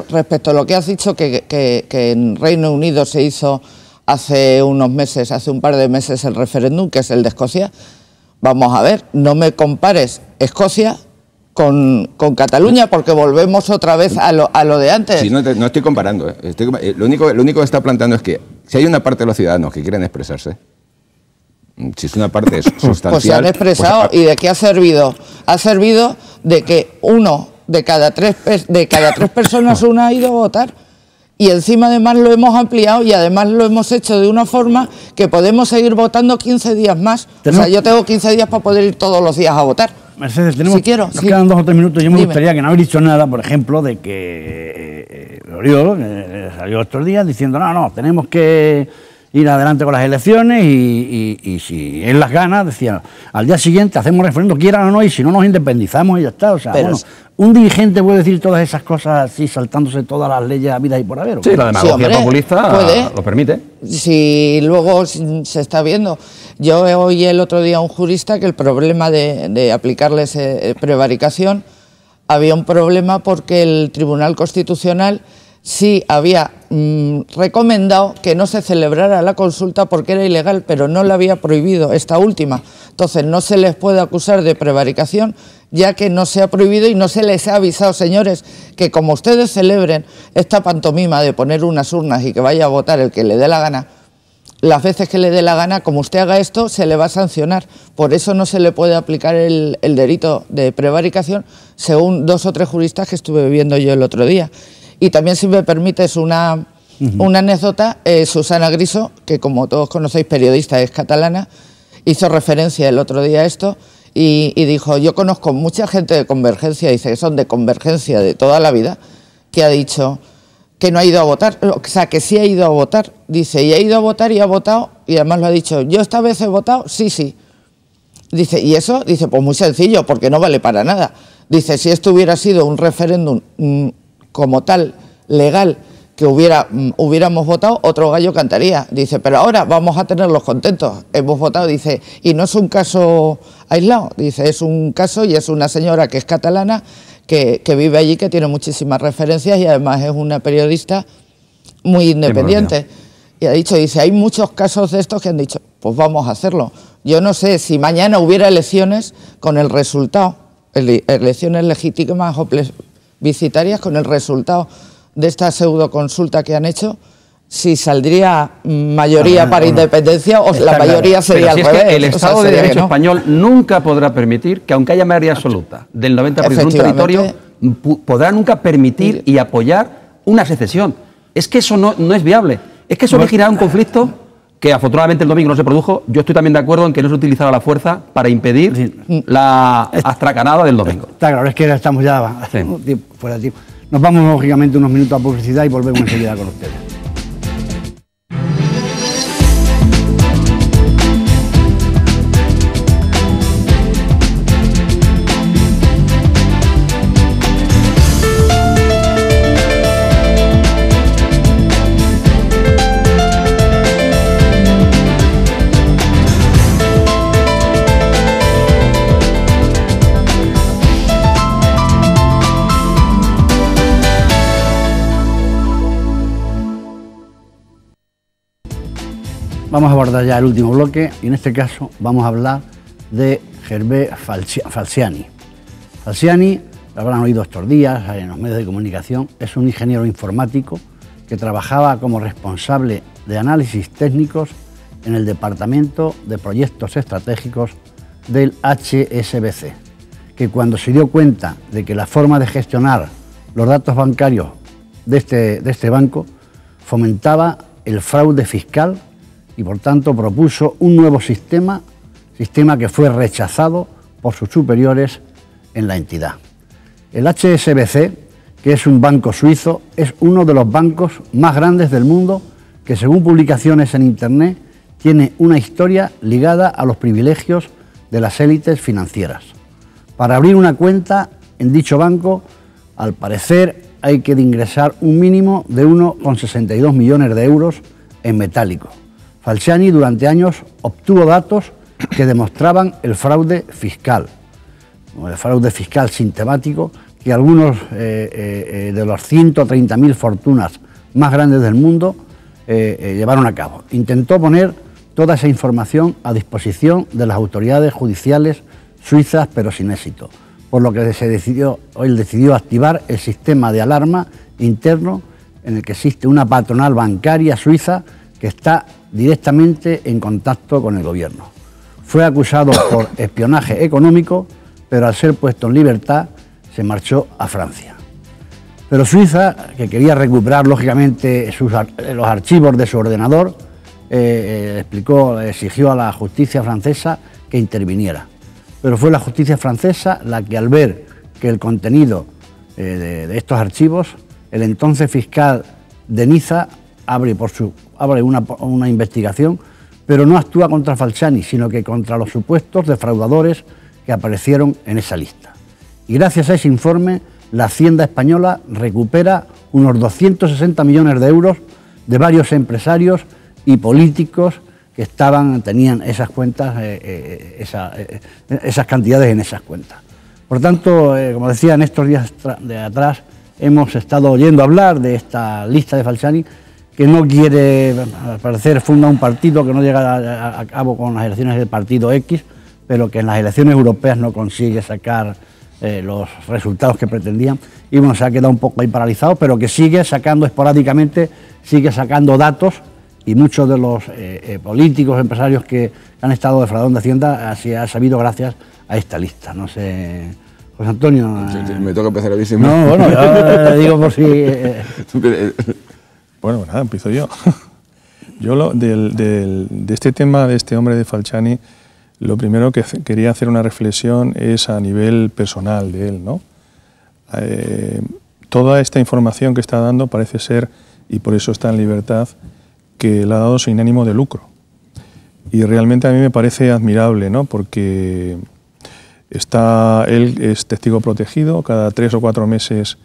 respecto a lo que has dicho, que, que, en Reino Unido se hizo hace unos meses, hace un par de meses el referéndum, que es el de Escocia, vamos a ver, no me compares Escocia con, Cataluña, porque volvemos otra vez a lo, a lo de antes. Sí, no, estoy comparando. Eh. Eh, lo, único, lo único que está planteando es que si hay una parte de los ciudadanos que quieren expresarse, es una parte sustancial. Pues se han pues, expresado y de qué ha servido. Ha servido de que uno de cada tres de cada tres personas una ha ido a votar y encima además lo hemos ampliado y además lo hemos hecho de una forma que podemos seguir votando 15 días más. O sea, yo tengo 15 días para poder ir todos los días a votar. Mercedes, tenemos, si quiero, nos quedan dos o tres minutos. Yo me gustaría que no habéis dicho nada, por ejemplo, de que eh, eh Oriol eh, salió estos días diciendo, no, no, tenemos que ir adelante con las elecciones y, si en las ganas decía, al día siguiente hacemos referendo, quieran o no, y si no nos independizamos y ya está. O sea, bueno, un dirigente puede decir todas esas cosas así, saltándose todas las leyes vida y por haber. Sí, la demagogia populista lo permite. Si luego se está viendo. Yo oí el otro día a un jurista que el problema de, de aplicarles eh, prevaricación había un problema porque el Tribunal Constitucional sí había mm, recomendado que no se celebrara la consulta porque era ilegal, pero no la había prohibido esta última. Entonces no se les puede acusar de prevaricación ya que no se ha prohibido y no se les ha avisado, señores, que como ustedes celebren esta pantomima de poner unas urnas y que vaya a votar el que le dé la gana, las veces que le dé la gana, como usted haga esto, se le va a sancionar. Por eso no se le puede aplicar el, el delito de prevaricación, según dos o tres juristas que estuve viendo yo el otro día. Y también, si me permites, una, una anécdota. Eh, Susana Griso, que como todos conocéis, periodista, es catalana, hizo referencia el otro día a esto y, y dijo, yo conozco mucha gente de Convergencia, dice que son de Convergencia de toda la vida, que ha dicho que no ha ido a votar, o sea, que sí ha ido a votar, dice, y ha ido a votar y ha votado, y además lo ha dicho, yo esta vez he votado, sí, sí. Dice, y eso, dice, pues muy sencillo, porque no vale para nada. Dice, si esto hubiera sido un referéndum mm, como tal legal que hubiera, mm, hubiéramos votado, otro gallo cantaría. Dice, pero ahora vamos a tenerlos contentos. Hemos votado, dice, y no es un caso aislado. Dice, es un caso y es una señora que es catalana, que, vive allí, que tiene muchísimas referencias y además es una periodista muy independiente. Y ha dicho, dice, hay muchos casos de estos que han dicho, pues vamos a hacerlo. Yo no sé si mañana hubiera elecciones con el resultado, elecciones legítimas o visitarias con el resultado de esta consulta que han hecho si saldría mayoría ah, para independencia o la mayoría sería que el Estado de Derecho español nunca podrá permitir que, aunque haya mayoría absoluta del 90% de un territorio, podrá nunca permitir y apoyar una secesión. Es que eso no, es viable. Es que eso no, un conflicto que afortunadamente el domingo no se produjo, yo estoy también de acuerdo en que no se utilizaba la fuerza para impedir la astracanada del domingo. Está claro, es que estamos ya fuera de tiempo. Nos vamos lógicamente unos minutos a publicidad y volvemos enseguida con ustedes. Vamos a abordar ya el último bloque y en este caso vamos a hablar de Gervé Falciani. Falciani, lo habrán oído estos días en los medios de comunicación, es un ingeniero informático que trabajaba como responsable de análisis técnicos en el Departamento de Proyectos Estratégicos del HSBC, que cuando se dio cuenta de que la forma de gestionar los datos bancarios de este, de este banco fomentaba el fraude fiscal y por tanto propuso un nuevo sistema, sistema que fue rechazado por sus superiores en la entidad. El HSBC, que es un banco suizo, es uno de los bancos más grandes del mundo que según publicaciones en Internet tiene una historia ligada a los privilegios de las élites financieras. Para abrir una cuenta en dicho banco, al parecer hay que ingresar un mínimo de 1,62 millones de euros en metálico. Falciani durante años obtuvo datos que demostraban el fraude fiscal, el fraude fiscal sistemático que algunos eh, eh, eh, de los 130.000 fortunas más grandes del mundo llevaron a cabo. Intentó poner toda esa información a disposición de las autoridades judiciales suizas, pero sin éxito, por lo que se decidió, él decidió activar el sistema de alarma interno en el que existe una patronal bancaria suiza que está directamente en contacto con el gobierno. Fue acusado por espionaje económico, pero al ser puesto en libertad se marchó a Francia. Pero Suiza, que quería recuperar lógicamente los archivos de su ordenador, eh, eh, explicó, exigió a la justicia francesa que interviniera. Pero fue la justicia francesa la que al ver que el contenido eh, de, estos archivos, el entonces fiscal de Niza abre por su una, una investigación, pero no actúa contra Falciani, sino que contra los supuestos defraudadores que aparecieron en esa lista. Y gracias a ese informe, la Hacienda española recupera unos 260 millones de euros de varios empresarios y políticos que estaban, tenían esas cuentas, eh, eh, eh, esas cantidades en esas cuentas. Por tanto, como decía, en estos días de atrás hemos estado oyendo hablar de esta lista de Falciani que no quiere, al parecer, funda un partido que no llega a, cabo con las elecciones del partido X, pero que en las elecciones europeas no consigue sacar eh, los resultados que pretendían. Y bueno, se ha quedado un poco ahí paralizado, pero que sigue sacando esporádicamente, sigue sacando datos y muchos de los eh, eh, políticos, empresarios que han estado defraudando de Hacienda así ha sabido gracias a esta lista. No sé. José Antonio. me toca empezar a decir. No, bueno, digo por si. Bueno, pues nada, empiezo yo. yo de este tema, de este hombre de Falciani, lo primero que quería hacer una reflexión es a nivel personal de él, ¿no? Eh, toda esta información que está dando parece ser, y por eso está en libertad, que la ha dado sin ánimo de lucro. Y realmente a mí me parece admirable, ¿no? Porque está, él es testigo protegido, cada tres o cuatro meses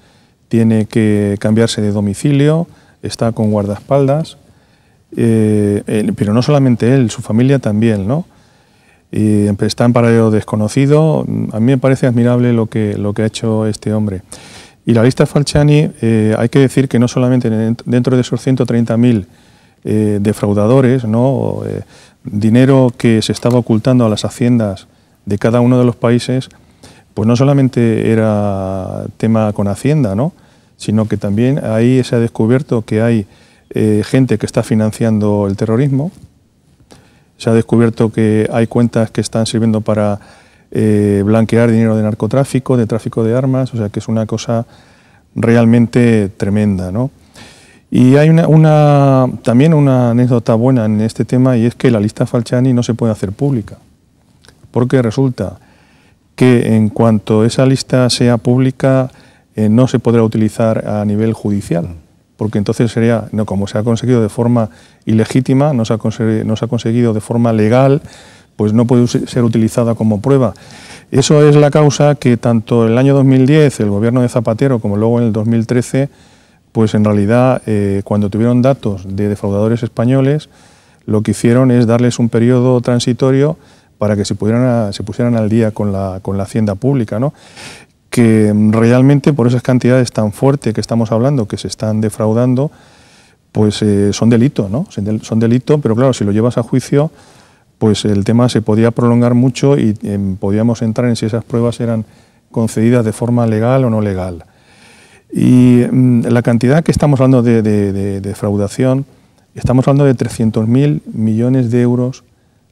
tiene que cambiarse de domicilio, está con guardaespaldas, eh, pero no solamente él, su familia también, ¿no? está en paralelo desconocido. A mí me parece admirable lo que, lo que ha hecho este hombre. Y la lista Falciani, eh, hay que decir que no solamente dentro de esos 130.000 eh, defraudadores, ¿no? dinero que se estaba ocultando a las haciendas de cada uno de los países, pues no solamente era tema con Hacienda, ¿no? sino que también ahí se ha descubierto que hay eh, gente que está financiando el terrorismo, se ha descubierto que hay cuentas que están sirviendo para eh, blanquear dinero de narcotráfico, de tráfico de armas, o sea que es una cosa realmente tremenda. ¿no? Y hay también una anécdota buena en este tema y es que la lista Falciani no se puede hacer pública, porque resulta que en cuanto esa lista sea pública, eh, no se podrá utilizar a nivel judicial, porque entonces sería, no, como se ha conseguido de forma ilegítima, no se ha, conseguido, no se ha conseguido de forma legal, pues no puede ser utilizada como prueba. Eso es la causa que tanto el año 2010 el gobierno de Zapatero como luego en el 2013, pues en realidad eh, cuando tuvieron datos de defraudadores españoles, lo que hicieron es darles un periodo transitorio para que se, pudieran, se pusieran al día con la, con la hacienda pública. ¿no? que mm, realmente por esas cantidades tan fuertes que estamos hablando, que se están defraudando, pues eh, son delito, ¿no? Son delito, pero claro, si lo llevas a juicio, pues el tema se podía prolongar mucho y em, podíamos entrar en si esas pruebas eran concedidas de forma legal o no legal. Y mm, la cantidad que estamos hablando de, de defraudación, estamos hablando de 300.000 millones de euros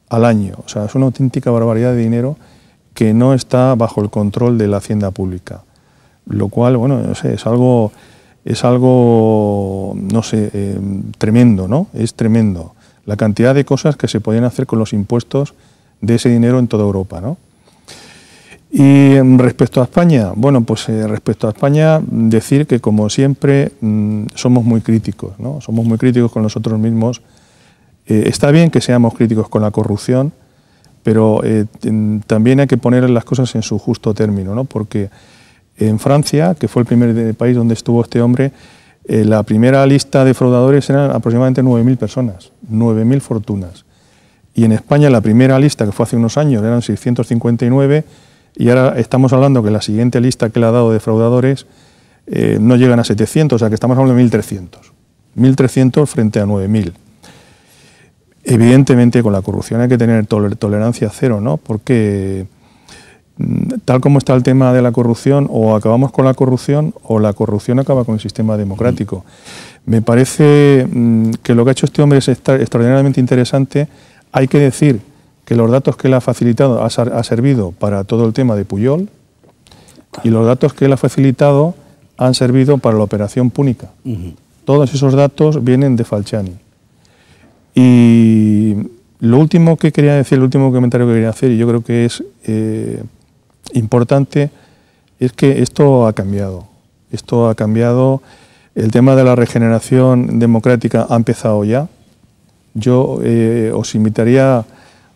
al año. O sea, es una auténtica barbaridad de dinero que no está bajo el control de la hacienda pública. Lo cual, bueno, no sé, es algo, es algo no sé, eh, tremendo, ¿no? Es tremendo. La cantidad de cosas que se podían hacer con los impuestos de ese dinero en toda Europa, ¿no? Y mm, respecto a España, bueno, pues eh, respecto a España, decir que como siempre mm, somos muy críticos, ¿no? Somos muy críticos con nosotros mismos. Eh, está bien que seamos críticos con la corrupción, pero eh, también hay que poner las cosas en su justo término, porque en Francia, que fue el primer país donde estuvo este hombre, eh, la primera lista de fraudadores eran aproximadamente 9.000 personas, 9.000 fortunas. Y en España la primera lista, que fue hace unos años, eran 659, y ahora estamos hablando que la siguiente lista que le ha dado de fraudadores eh, no llegan a 700, o sea que estamos hablando de 1.300. 1.300 frente a 9.000. Evidentemente con la corrupción hay que tener tolerancia cero, ¿no? Porque mm, tal como está el tema de la corrupción, o acabamos con la corrupción o la corrupción acaba con el sistema democrático. Mm. Me parece mm, que lo que ha hecho este hombre es extraordinariamente interesante. Hay que decir que los datos que él ha facilitado ha servido para todo el tema de Puyol y los datos que él ha facilitado han servido para la operación púnica. Todos esos datos vienen de Falciani. Y lo último que quería decir, el último comentario que quería hacer, y yo creo que es eh, importante, es que esto ha cambiado. Esto ha cambiado. El tema de la regeneración democrática ha empezado ya. Yo eh, os invitaría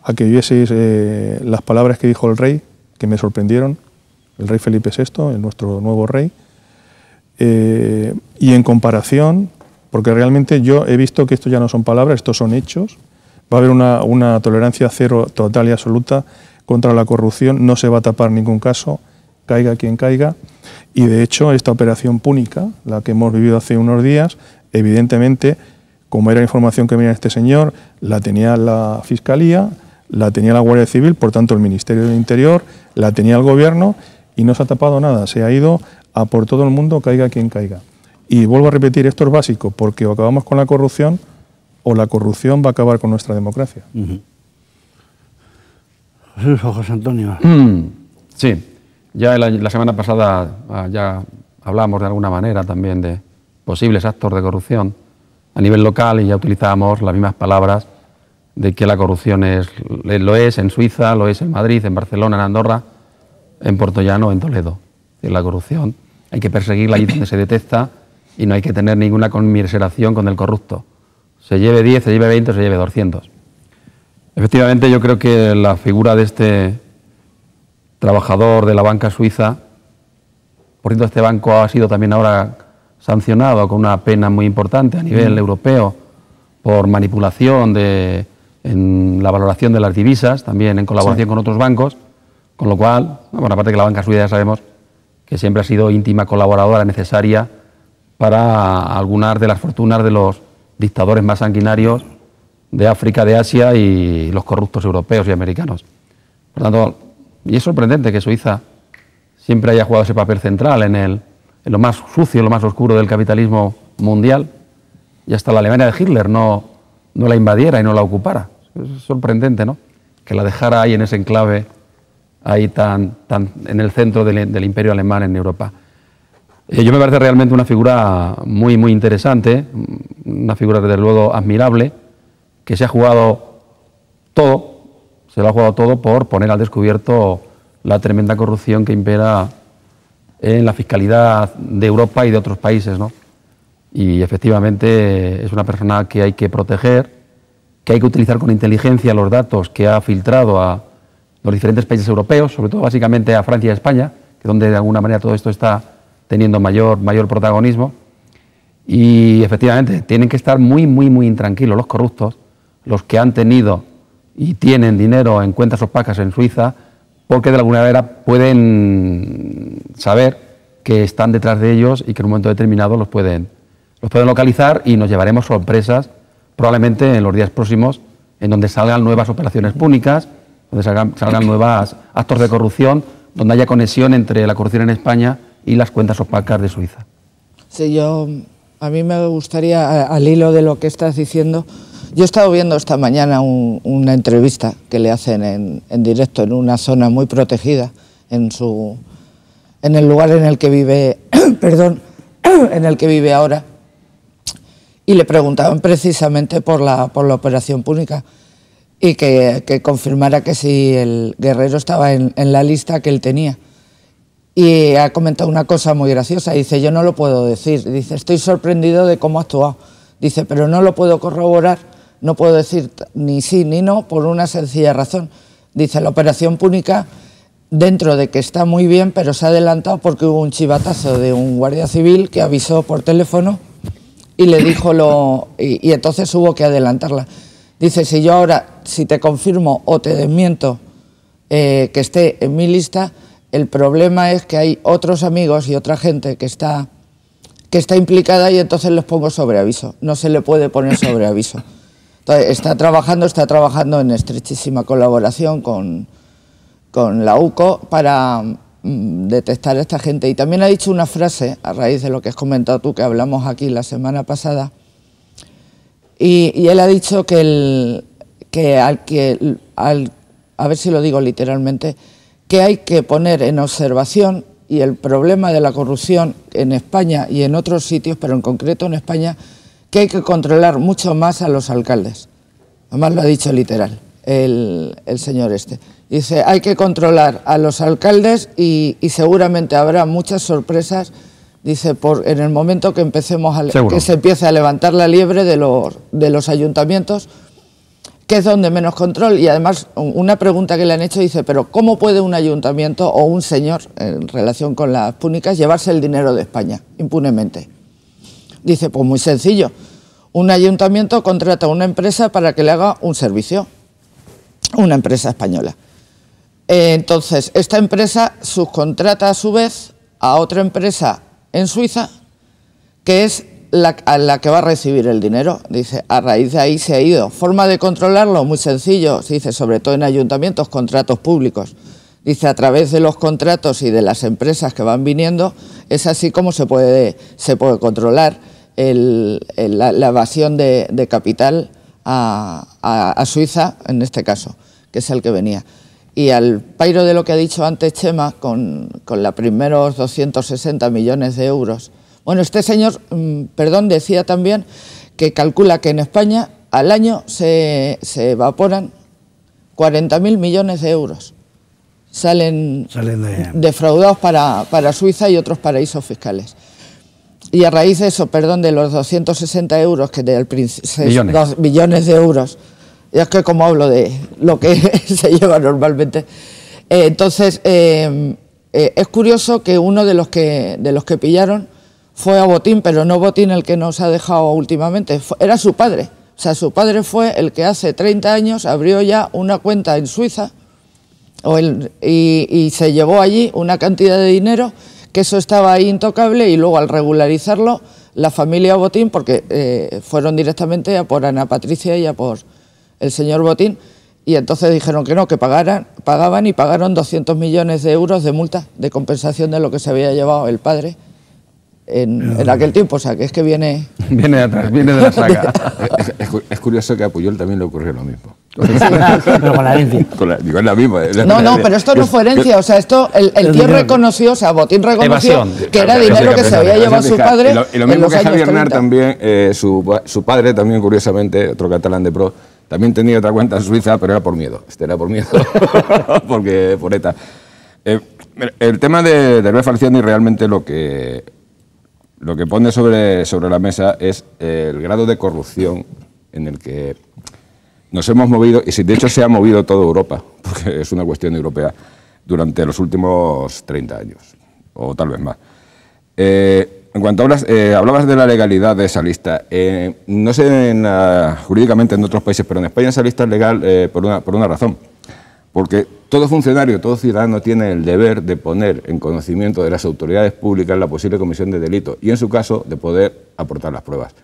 a que vieseis eh, las palabras que dijo el rey, que me sorprendieron, el rey Felipe VI, nuestro nuevo rey, y en comparación porque realmente yo he visto que esto ya no son palabras, estos son hechos. Va a haber una, una tolerancia cero total y absoluta contra la corrupción, no se va a tapar ningún caso, caiga quien caiga. Y de hecho, esta operación púnica, la que hemos vivido hace unos días, evidentemente, como era información que venía este señor, la tenía la Fiscalía, la tenía la Guardia Civil, por tanto el Ministerio del Interior, la tenía el Gobierno y no se ha tapado nada, se ha ido a por todo el mundo, caiga quien caiga. Y vuelvo a repetir, esto es básico, porque o acabamos con la corrupción o la corrupción va a acabar con nuestra democracia. José Antonio. Mm, sí, ya la, semana pasada ah, ya hablamos de alguna manera también de posibles actos de corrupción a nivel local y ya utilizábamos las mismas palabras de que la corrupción es, eh, lo es en Suiza, lo es en Madrid, en Barcelona, en Andorra, en Portollano, en Toledo. La corrupción hay que perseguirla allí donde se detecta y no hay que tener ninguna conmiseración con el corrupto. Se lleve 10, se lleve 20, se lleve 200. Efectivamente, yo creo que la figura de este trabajador de la banca suiza, por cierto, este banco ha sido también ahora sancionado con una pena muy importante a mm. nivel europeo por manipulación de, en la valoración de las divisas, también en colaboración con otros bancos, con lo cual, bueno, aparte que la banca suiza ya sabemos que siempre ha sido íntima colaboradora necesaria para algunas de las fortunas de los dictadores más sanguinarios de África, de Asia y los corruptos europeos y americanos. Por tanto, y es sorprendente que Suiza siempre haya jugado ese papel central en, el, lo más sucio, lo más oscuro del capitalismo mundial, y hasta la Alemania de Hitler no, no la invadiera y no la ocupara. Es sorprendente, ¿no? Que la dejara ahí en ese enclave, ahí tan, tan en el centro del imperio alemán en Europa. Eh, yo me parece realmente una figura muy, muy interesante, una figura desde luego admirable, que se ha jugado todo, se lo ha jugado todo por poner al descubierto la tremenda corrupción que impera en la fiscalidad de Europa y de otros países. ¿no? Y efectivamente es una persona que hay que proteger, que hay que utilizar con inteligencia los datos que ha filtrado a los diferentes países europeos, sobre todo básicamente a Francia y España, que donde de alguna manera todo esto está teniendo mayor, mayor protagonismo. Y efectivamente, tienen que estar muy, muy, muy intranquilos los corruptos, los que han tenido y tienen dinero en cuentas opacas en Suiza, porque de alguna manera pueden saber que están detrás de ellos y que en un momento determinado los pueden, los pueden localizar y nos llevaremos sorpresas probablemente en los días próximos en donde salgan nuevas operaciones públicas, donde salgan, salgan nuevos actos de corrupción, donde haya conexión entre la corrupción en España y las cuentas opacas de Suiza. Sí, yo, a mí me gustaría, al hilo de lo que estás diciendo, yo he estado viendo esta mañana una entrevista que le hacen en, en, directo en una zona muy protegida, en, su, en el lugar en el que vive, perdón, en el que vive ahora, y le preguntaban precisamente por la, por la operación púnica y que, que confirmara que si el guerrero estaba en, en la lista que él tenía y ha comentado una cosa muy graciosa. Dice, yo no lo puedo decir. Dice, estoy sorprendido de cómo ha actuado. Dice, pero no lo puedo corroborar, no puedo decir ni sí ni no por una sencilla razón. Dice, la operación púnica, dentro de que está muy bien, pero se ha adelantado porque hubo un chivatazo de un guardia civil que avisó por teléfono y le dijo lo... y, entonces hubo que adelantarla. Dice, si yo ahora, si te confirmo o te desmiento eh, que esté en mi lista, el problema es que hay otros amigos y otra gente que está, que está implicada y entonces les pongo sobre aviso. No se le puede poner sobre aviso. Entonces, está trabajando, está trabajando en estrechísima colaboración con, la UCO para mm, detectar a esta gente. Y también ha dicho una frase, a raíz de lo que has comentado tú, que hablamos aquí la semana pasada, y, y él ha dicho que, el, que, al, que al, a ver si lo digo literalmente, que hay que poner en observación y el problema de la corrupción en España y en otros sitios, pero en concreto en España, que hay que controlar mucho más a los alcaldes. Además lo ha dicho literal el, señor este. Dice, hay que controlar a los alcaldes y, seguramente habrá muchas sorpresas, dice, por, en el momento que, empecemos a, que se empiece a levantar la liebre de los, de los ayuntamientos, que es donde menos control. Y además, una pregunta que le han hecho dice, pero ¿cómo puede un ayuntamiento o un señor, en relación con las púnicas, llevarse el dinero de España impunemente? Dice, pues muy sencillo. Un ayuntamiento contrata a una empresa para que le haga un servicio, una empresa española. Eh, entonces, esta empresa subcontrata a su vez a otra empresa en Suiza que es la, a la que va a recibir el dinero. Dice, a raíz de ahí se ha ido. Forma de controlarlo, muy sencillo, se dice, sobre todo en ayuntamientos, contratos públicos. Dice, a través de los contratos y de las empresas que van viniendo, es así como se puede, se puede controlar el, la, evasión de, capital a, a, a, Suiza, en este caso, que es el que venía. Y al pairo de lo que ha dicho antes Chema, con, con los primeros 260 millones de euros, bueno, este señor, mm, perdón, decía también que calcula que en España al año se, evaporan 40.000 millones de euros. Salen, defraudados para, Suiza y otros paraísos fiscales. Y a raíz de eso, perdón, de los 260 euros que del al Dos billones de euros, ya es que como hablo de lo que se lleva normalmente, eh, entonces eh, eh, es curioso que uno de los que de los que pillaron fue a Botín, pero no Botín el que nos ha dejado últimamente, era su padre. O sea, su padre fue el que hace 30 años abrió ya una cuenta en Suiza y, se llevó allí una cantidad de dinero que eso estaba ahí intocable y luego al regularizarlo la familia Botín, porque eh, fueron directamente a por Ana Patricia y a por el señor Botín, y entonces dijeron que no, que pagaran, pagaban y pagaron 200 millones de euros de multa, de compensación de lo que se había llevado el padre. en, aquel tiempo, o sea, que es que viene... Viene de atrás, viene de la saga. es, curioso que a Puyol también le ocurrió lo mismo. pero con la herencia. digo, es la misma. no, no, pero esto no fue herencia. O sea, esto, el, el tío reconoció, o sea, Botín reconoció que era dinero que, se había llevado su padre. Y lo, mismo que Javier Nar también, eh, su, su padre también, curiosamente, otro catalán de pro, también tenía otra cuenta en Suiza, pero era por miedo. Este era por miedo, porque por ETA. Eh, el tema de, de Luis Falciani realmente lo que lo que pone sobre, sobre la mesa es eh, el grado de corrupción en el que nos hemos movido, y si de hecho se ha movido toda Europa, porque es una cuestión europea, durante los últimos 30 años, o tal vez más. Eh, en cuanto hablas, eh, hablabas de la legalidad de esa lista, no sé jurídicamente en otros países, pero en España esa lista es legal por una, por, una, razón porque todo funcionario, todo ciudadano tiene el deber de poner en conocimiento de las autoridades públicas la posible comisión de delito y, en su caso, de poder aportar las pruebas.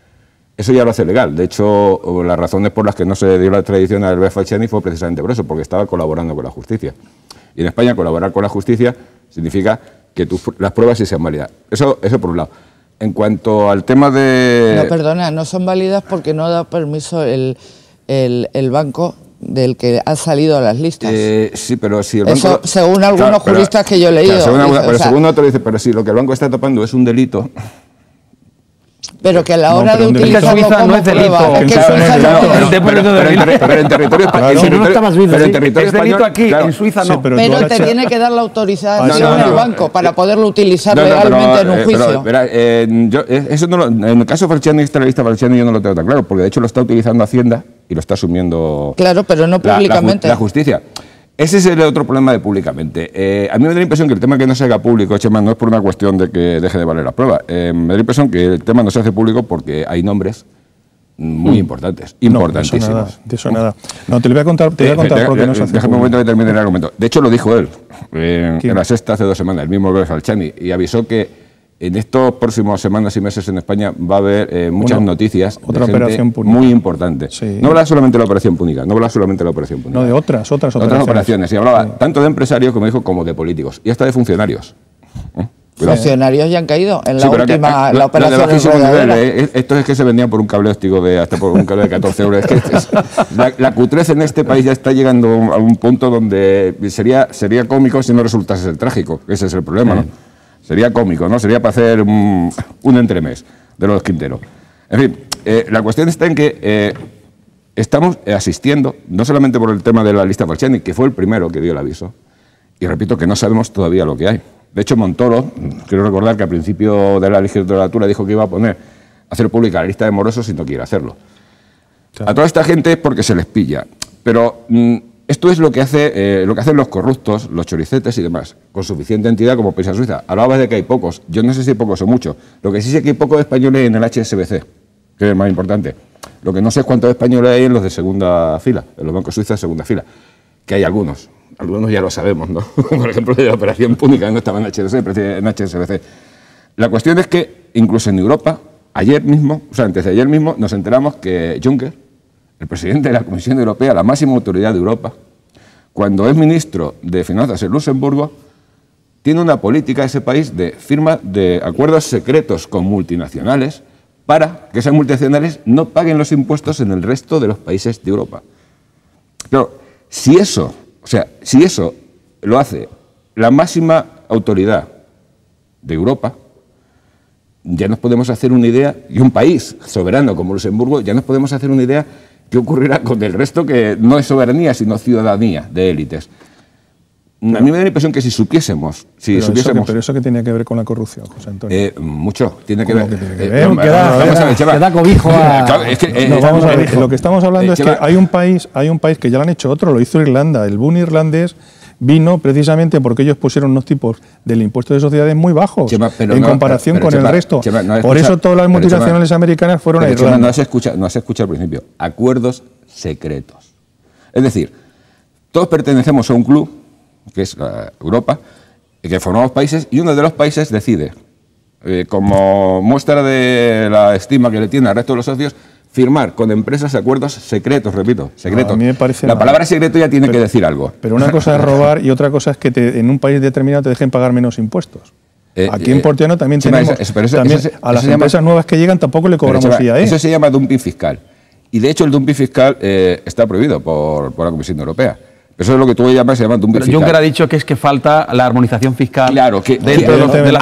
Eso ya lo hace legal. De hecho, las razones por las que no se dio la tradición a Albert Falciani fue precisamente por eso, porque estaba colaborando con la justicia. Y en España colaborar con la justicia significa que las pruebas sí sean válidas. Eso, eso por un lado. En cuanto al tema de... No, perdona, no son válidas porque no da permiso el, el banco del que ha salido a las listas. Eh, sí, pero si el banco... según algunos juristas que yo he leído. pero según otro dice, pero si lo que el banco está topando es un delito, pero que a la hora de utilizarlo como no es delito. Pero en territorio español. Pero en territorio aquí, en Suiza no. Pero te tiene que dar la autorización el banco para poderlo utilizar legalmente en un eh, juicio. Eh, eh, eso no En el caso Falciani, esta revista Falciani, yo no lo tengo tan claro, porque de hecho lo está utilizando Hacienda y lo está asumiendo. Claro, pero no públicamente. La justicia. Ese es el otro problema de públicamente. Eh, a mí me da la impresión que el tema que no se haga público, Chema, no es por una cuestión de que deje de valer la prueba. Eh, me da la impresión que el tema no se hace público porque hay nombres muy mm. importantes, importantísimos. No, te lo voy a contar, te eh, no se hace Déjame un momento que termine el argumento. De hecho, lo dijo él en la sexta hace dos semanas, el mismo Albert Falchani, y avisó que en estos próximos semanas y meses en España va a haber eh, muchas noticias. Otra operación púnica. Muy importante. No hablaba solamente de la operación púnica, no hablaba solamente de la operación No, de otras, otras operaciones. Otras operaciones. Y hablaba tanto de empresarios, como dijo, como de políticos. Y hasta de funcionarios. ¿Eh? Funcionarios ya han caído en la última operación. Eh, estos es que se vendían por un cable óptico de hasta por un cable de 14 euros. la, la, cutrez en este país ya está llegando a un punto donde sería, sería cómico si no resultase ser trágico. Ese es el problema, ¿no? Sería cómico, ¿no? Sería para hacer un, entremés de los Quintero. En fin, eh, la cuestión está en que eh, estamos asistiendo, no solamente por el tema de la lista Falciani, que fue el primero que dio el aviso, y repito que no sabemos todavía lo que hay. De hecho, Montoro, quiero recordar que al principio de la legislatura dijo que iba a poner, hacer pública la lista de morosos si no quiere hacerlo. A toda esta gente es porque se les pilla, pero mm, esto es lo que, hace, eh, lo que hacen los corruptos, los choricetes y demás, con suficiente entidad como Paisa Suiza. Hablabas de que hay pocos. Yo no sé si hay pocos o muchos. Lo que sí sé que hay pocos españoles en el HSBC, que es más importante. Lo que no sé es cuántos españoles hay en los de segunda fila, en los bancos suizos de segunda fila. Que hay algunos. Algunos ya lo sabemos, ¿no? Por ejemplo, de la operación pública no estaba en HSBC, HSBC. La cuestión es que, incluso en Europa, ayer mismo, o sea, antes de ayer mismo, nos enteramos que Juncker el presidente de la Comisión Europea, la máxima autoridad de Europa, cuando es ministro de Finanzas en Luxemburgo, tiene una política ese país de firma de acuerdos secretos con multinacionales para que esas multinacionales no paguen los impuestos en el resto de los países de Europa. Pero si eso, o sea, si eso lo hace la máxima autoridad de Europa, ya nos podemos hacer una idea, y un país soberano como Luxemburgo, ya nos podemos hacer una idea ¿Qué ocurrirá con el resto que no es soberanía, sino ciudadanía de élites? A mí me da la impresión que si supiésemos, si pero supiésemos... Eso que, pero que tiene que ver con la corrupción, José Antonio. Eh, mucho, tiene que ver. queda, cobijo a... lo que estamos hablando eh, es que hay un país, hay un país que ya lo han hecho otro, lo hizo Irlanda, el boom irlandés vino precisamente porque ellos pusieron unos tipos del impuesto de sociedades muy bajos en comparación con el resto. Por eso todas las multinacionales americanas fueron a no se escucha no escuchado al principio. Acuerdos secretos. Es decir, todos pertenecemos a un club, que es eh, Europa, que formamos países, y uno de los países decide, eh, como muestra de la estima que le tiene al resto de los socios, firmar con empresas acuerdos secretos, repito, secretos. a mí me parece la palabra secreto ya tiene que decir algo. Pero una cosa es robar y otra cosa es que te, en un país determinado te dejen pagar menos impuestos. Eh, Aquí en eh, Portiano también tenemos... a las empresas nuevas que llegan tampoco le cobramos IAE. Eso se llama dumping fiscal. Y de hecho el dumping fiscal eh, está prohibido por la Comisión Europea. Eso es lo que tú llamas, se llama dumping fiscal. Juncker ha dicho que es que falta la armonización fiscal claro, dentro de la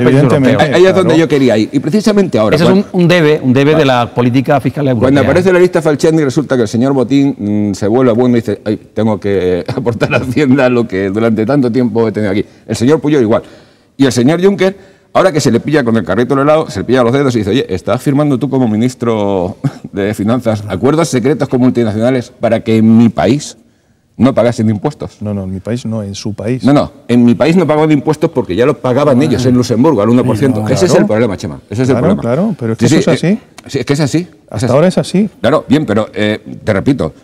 fiscalidad Ahí es donde yo quería ir. Y precisamente ahora. Ese es un, debe, un debe de la política fiscal europea. Cuando aparece la lista y resulta que el señor Botín mm, se vuelve bueno y dice, tengo que aportar a Hacienda lo que durante tanto tiempo he tenido aquí. El señor Puyol igual. Y el señor Juncker, ahora que se le pilla con el carrito al lado, se le pilla los dedos y dice, oye, ¿estás firmando tú como ministro de Finanzas acuerdos secretos con multinacionales para que en mi país no pagasen impuestos. No, no, en mi país no, en su país. No, no, en mi país no pagaban impuestos porque ya lo pagaban ah, ellos en Luxemburgo, al 1%. ese es el problema, Chema, ese es el problema. Claro, pero es que eso es así. Eh, es que es así. Hasta ahora es así. Claro, bien, pero eh, te repito,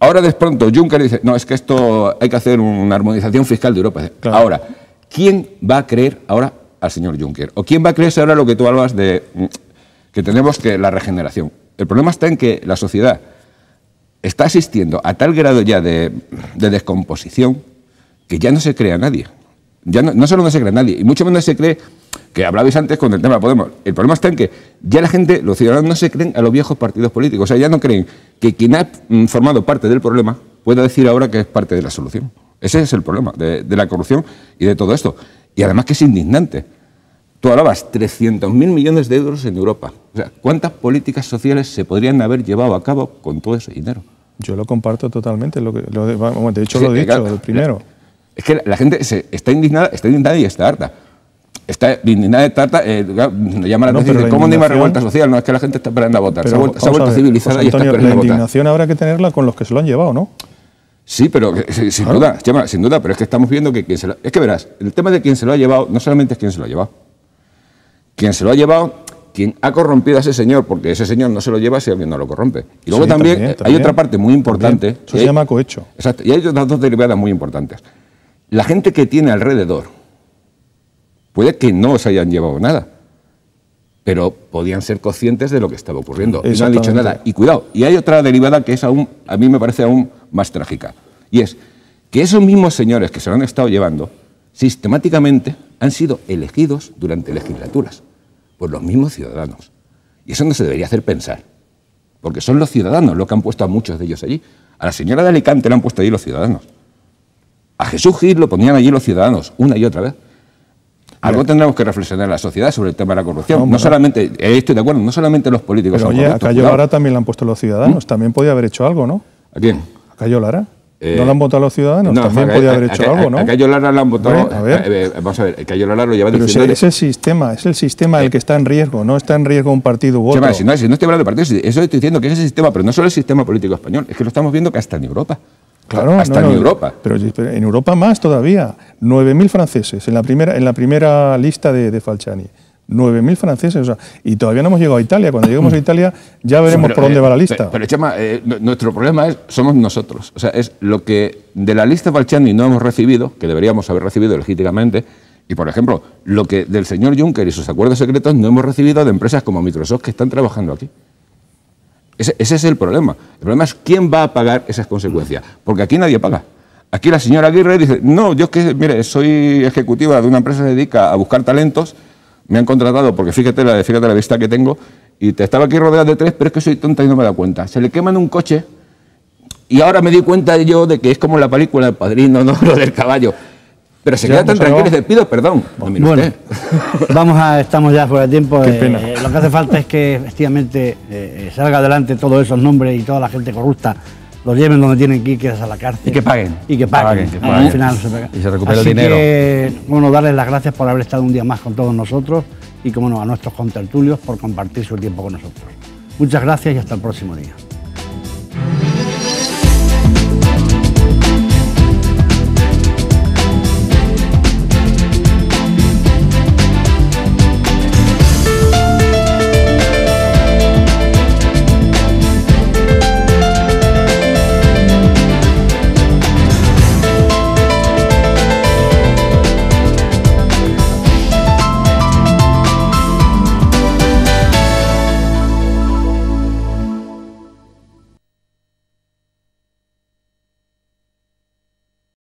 ahora de pronto Juncker dice, no, es que esto hay que hacer una armonización fiscal de Europa. Ahora, ¿quién va a creer ahora al señor Juncker? ¿O quién va a creer ahora lo que tú hablas de mm, que tenemos que la regeneración? El problema está en que la sociedad está asistiendo a tal grado ya de, descomposición que ya no se cree a nadie. Ya no, solo no se cree a nadie, y mucho menos se cree que hablabais antes con el tema Podemos. El problema está en que ya la gente, los ciudadanos no se creen a los viejos partidos políticos, o sea, ya no creen que quien ha mm, formado parte del problema pueda decir ahora que es parte de la solución. Ese es el problema de, de la corrupción y de todo esto. Y además que es indignante. Tú hablabas 300.000 millones de euros en Europa. O sea, ¿cuántas políticas sociales se podrían haber llevado a cabo con todo ese dinero? Yo lo comparto totalmente. Lo que, lo de, hecho, lo he dicho primero. Es que la, gente está indignada está indignada y está harta. Está indignada y está harta. Eh, me llama la atención. ¿Cómo no hay más revuelta social? No, es que la gente está esperando a votar. se ha vuelto, civilizada y está La indignación habrá que tenerla con los que se lo han llevado, ¿no? Sí, pero eh, sin duda, sin duda, pero es que estamos viendo que quien se lo, Es que verás, el tema de quien se lo ha llevado no solamente es quién se lo ha llevado. Quien se lo ha llevado quien ha corrompido a ese señor, porque ese señor no se lo lleva si alguien no lo corrompe. Y luego también, hay otra parte muy importante. Eso se llama cohecho. Exacto. Y hay otras dos derivadas muy importantes. La gente que tiene alrededor puede que no se hayan llevado nada, pero podían ser conscientes de lo que estaba ocurriendo. Y no han dicho nada. Y cuidado, y hay otra derivada que es aún, a mí me parece aún más trágica. Y es que esos mismos señores que se lo han estado llevando, sistemáticamente han sido elegidos durante legislaturas. Por los mismos ciudadanos. Y eso no se debería hacer pensar, porque son los ciudadanos los que han puesto a muchos de ellos allí. A la señora de Alicante la han puesto allí los ciudadanos. A Jesús Gil lo ponían allí los ciudadanos, una y otra vez. Algo tendremos que reflexionar en la sociedad sobre el tema de la corrupción. No, solamente, eh, estoy de acuerdo, no solamente los políticos. oye, a Cayo Lara también la han puesto los ciudadanos, ¿Mm? también podía haber hecho algo, ¿no? ¿A quién? A Cayo Lara. Eh, ¿No lo han votado los ciudadanos? También podía haber hecho algo, ¿no? A Cayo Lara lo han votado. A ver. Eh, eh, vamos a ver, Cayo Lara lo lleva Pero si Es el sistema, es el sistema el que está en riesgo, no está en riesgo un partido u otro. si, no, si no estoy hablando de partidos, eso estoy diciendo que es el sistema, pero no solo el sistema político español, es que lo estamos viendo que hasta en Europa. Claro, hasta en Europa. Pero, en Europa más todavía. 9.000 franceses en la primera, en la primera lista de, de Falciani. 9.000 franceses, o sea, y todavía no hemos llegado a Italia. Cuando lleguemos a Italia ya veremos por dónde eh, va la lista. Pero, eh, nuestro problema es, somos nosotros. O sea, es lo que de la lista y no hemos recibido, que deberíamos haber recibido legítimamente, y por ejemplo, lo que del señor Juncker y sus acuerdos secretos no hemos recibido de empresas como Microsoft que están trabajando aquí. Ese, es el problema. El problema es quién va a pagar esas consecuencias, porque aquí nadie paga. Aquí la señora Aguirre dice, no, yo es que, mire, soy ejecutiva de una empresa que dedica a buscar talentos me han contratado porque fíjate la, fíjate la vista que tengo y te estaba aquí rodeado de tres, pero es que soy tonta y no me da cuenta. Se le queman un coche y ahora me di cuenta yo de que es como la película El Padrino, no lo del caballo. Pero se queda tan pues, tranquilo y le pido perdón. Pues bueno, vamos a, estamos ya fuera de tiempo. Eh, eh, lo que hace falta es que efectivamente eh, salga adelante todos esos nombres y toda la gente corrupta los lleven donde tienen que ir, que es a la cárcel. Y que paguen. Y que paguen. Al final Y se recupera el dinero. Que, bueno, darles las gracias por haber estado un día más con todos nosotros y, como no, a nuestros contertulios por compartir su tiempo con nosotros. Muchas gracias y hasta el próximo día.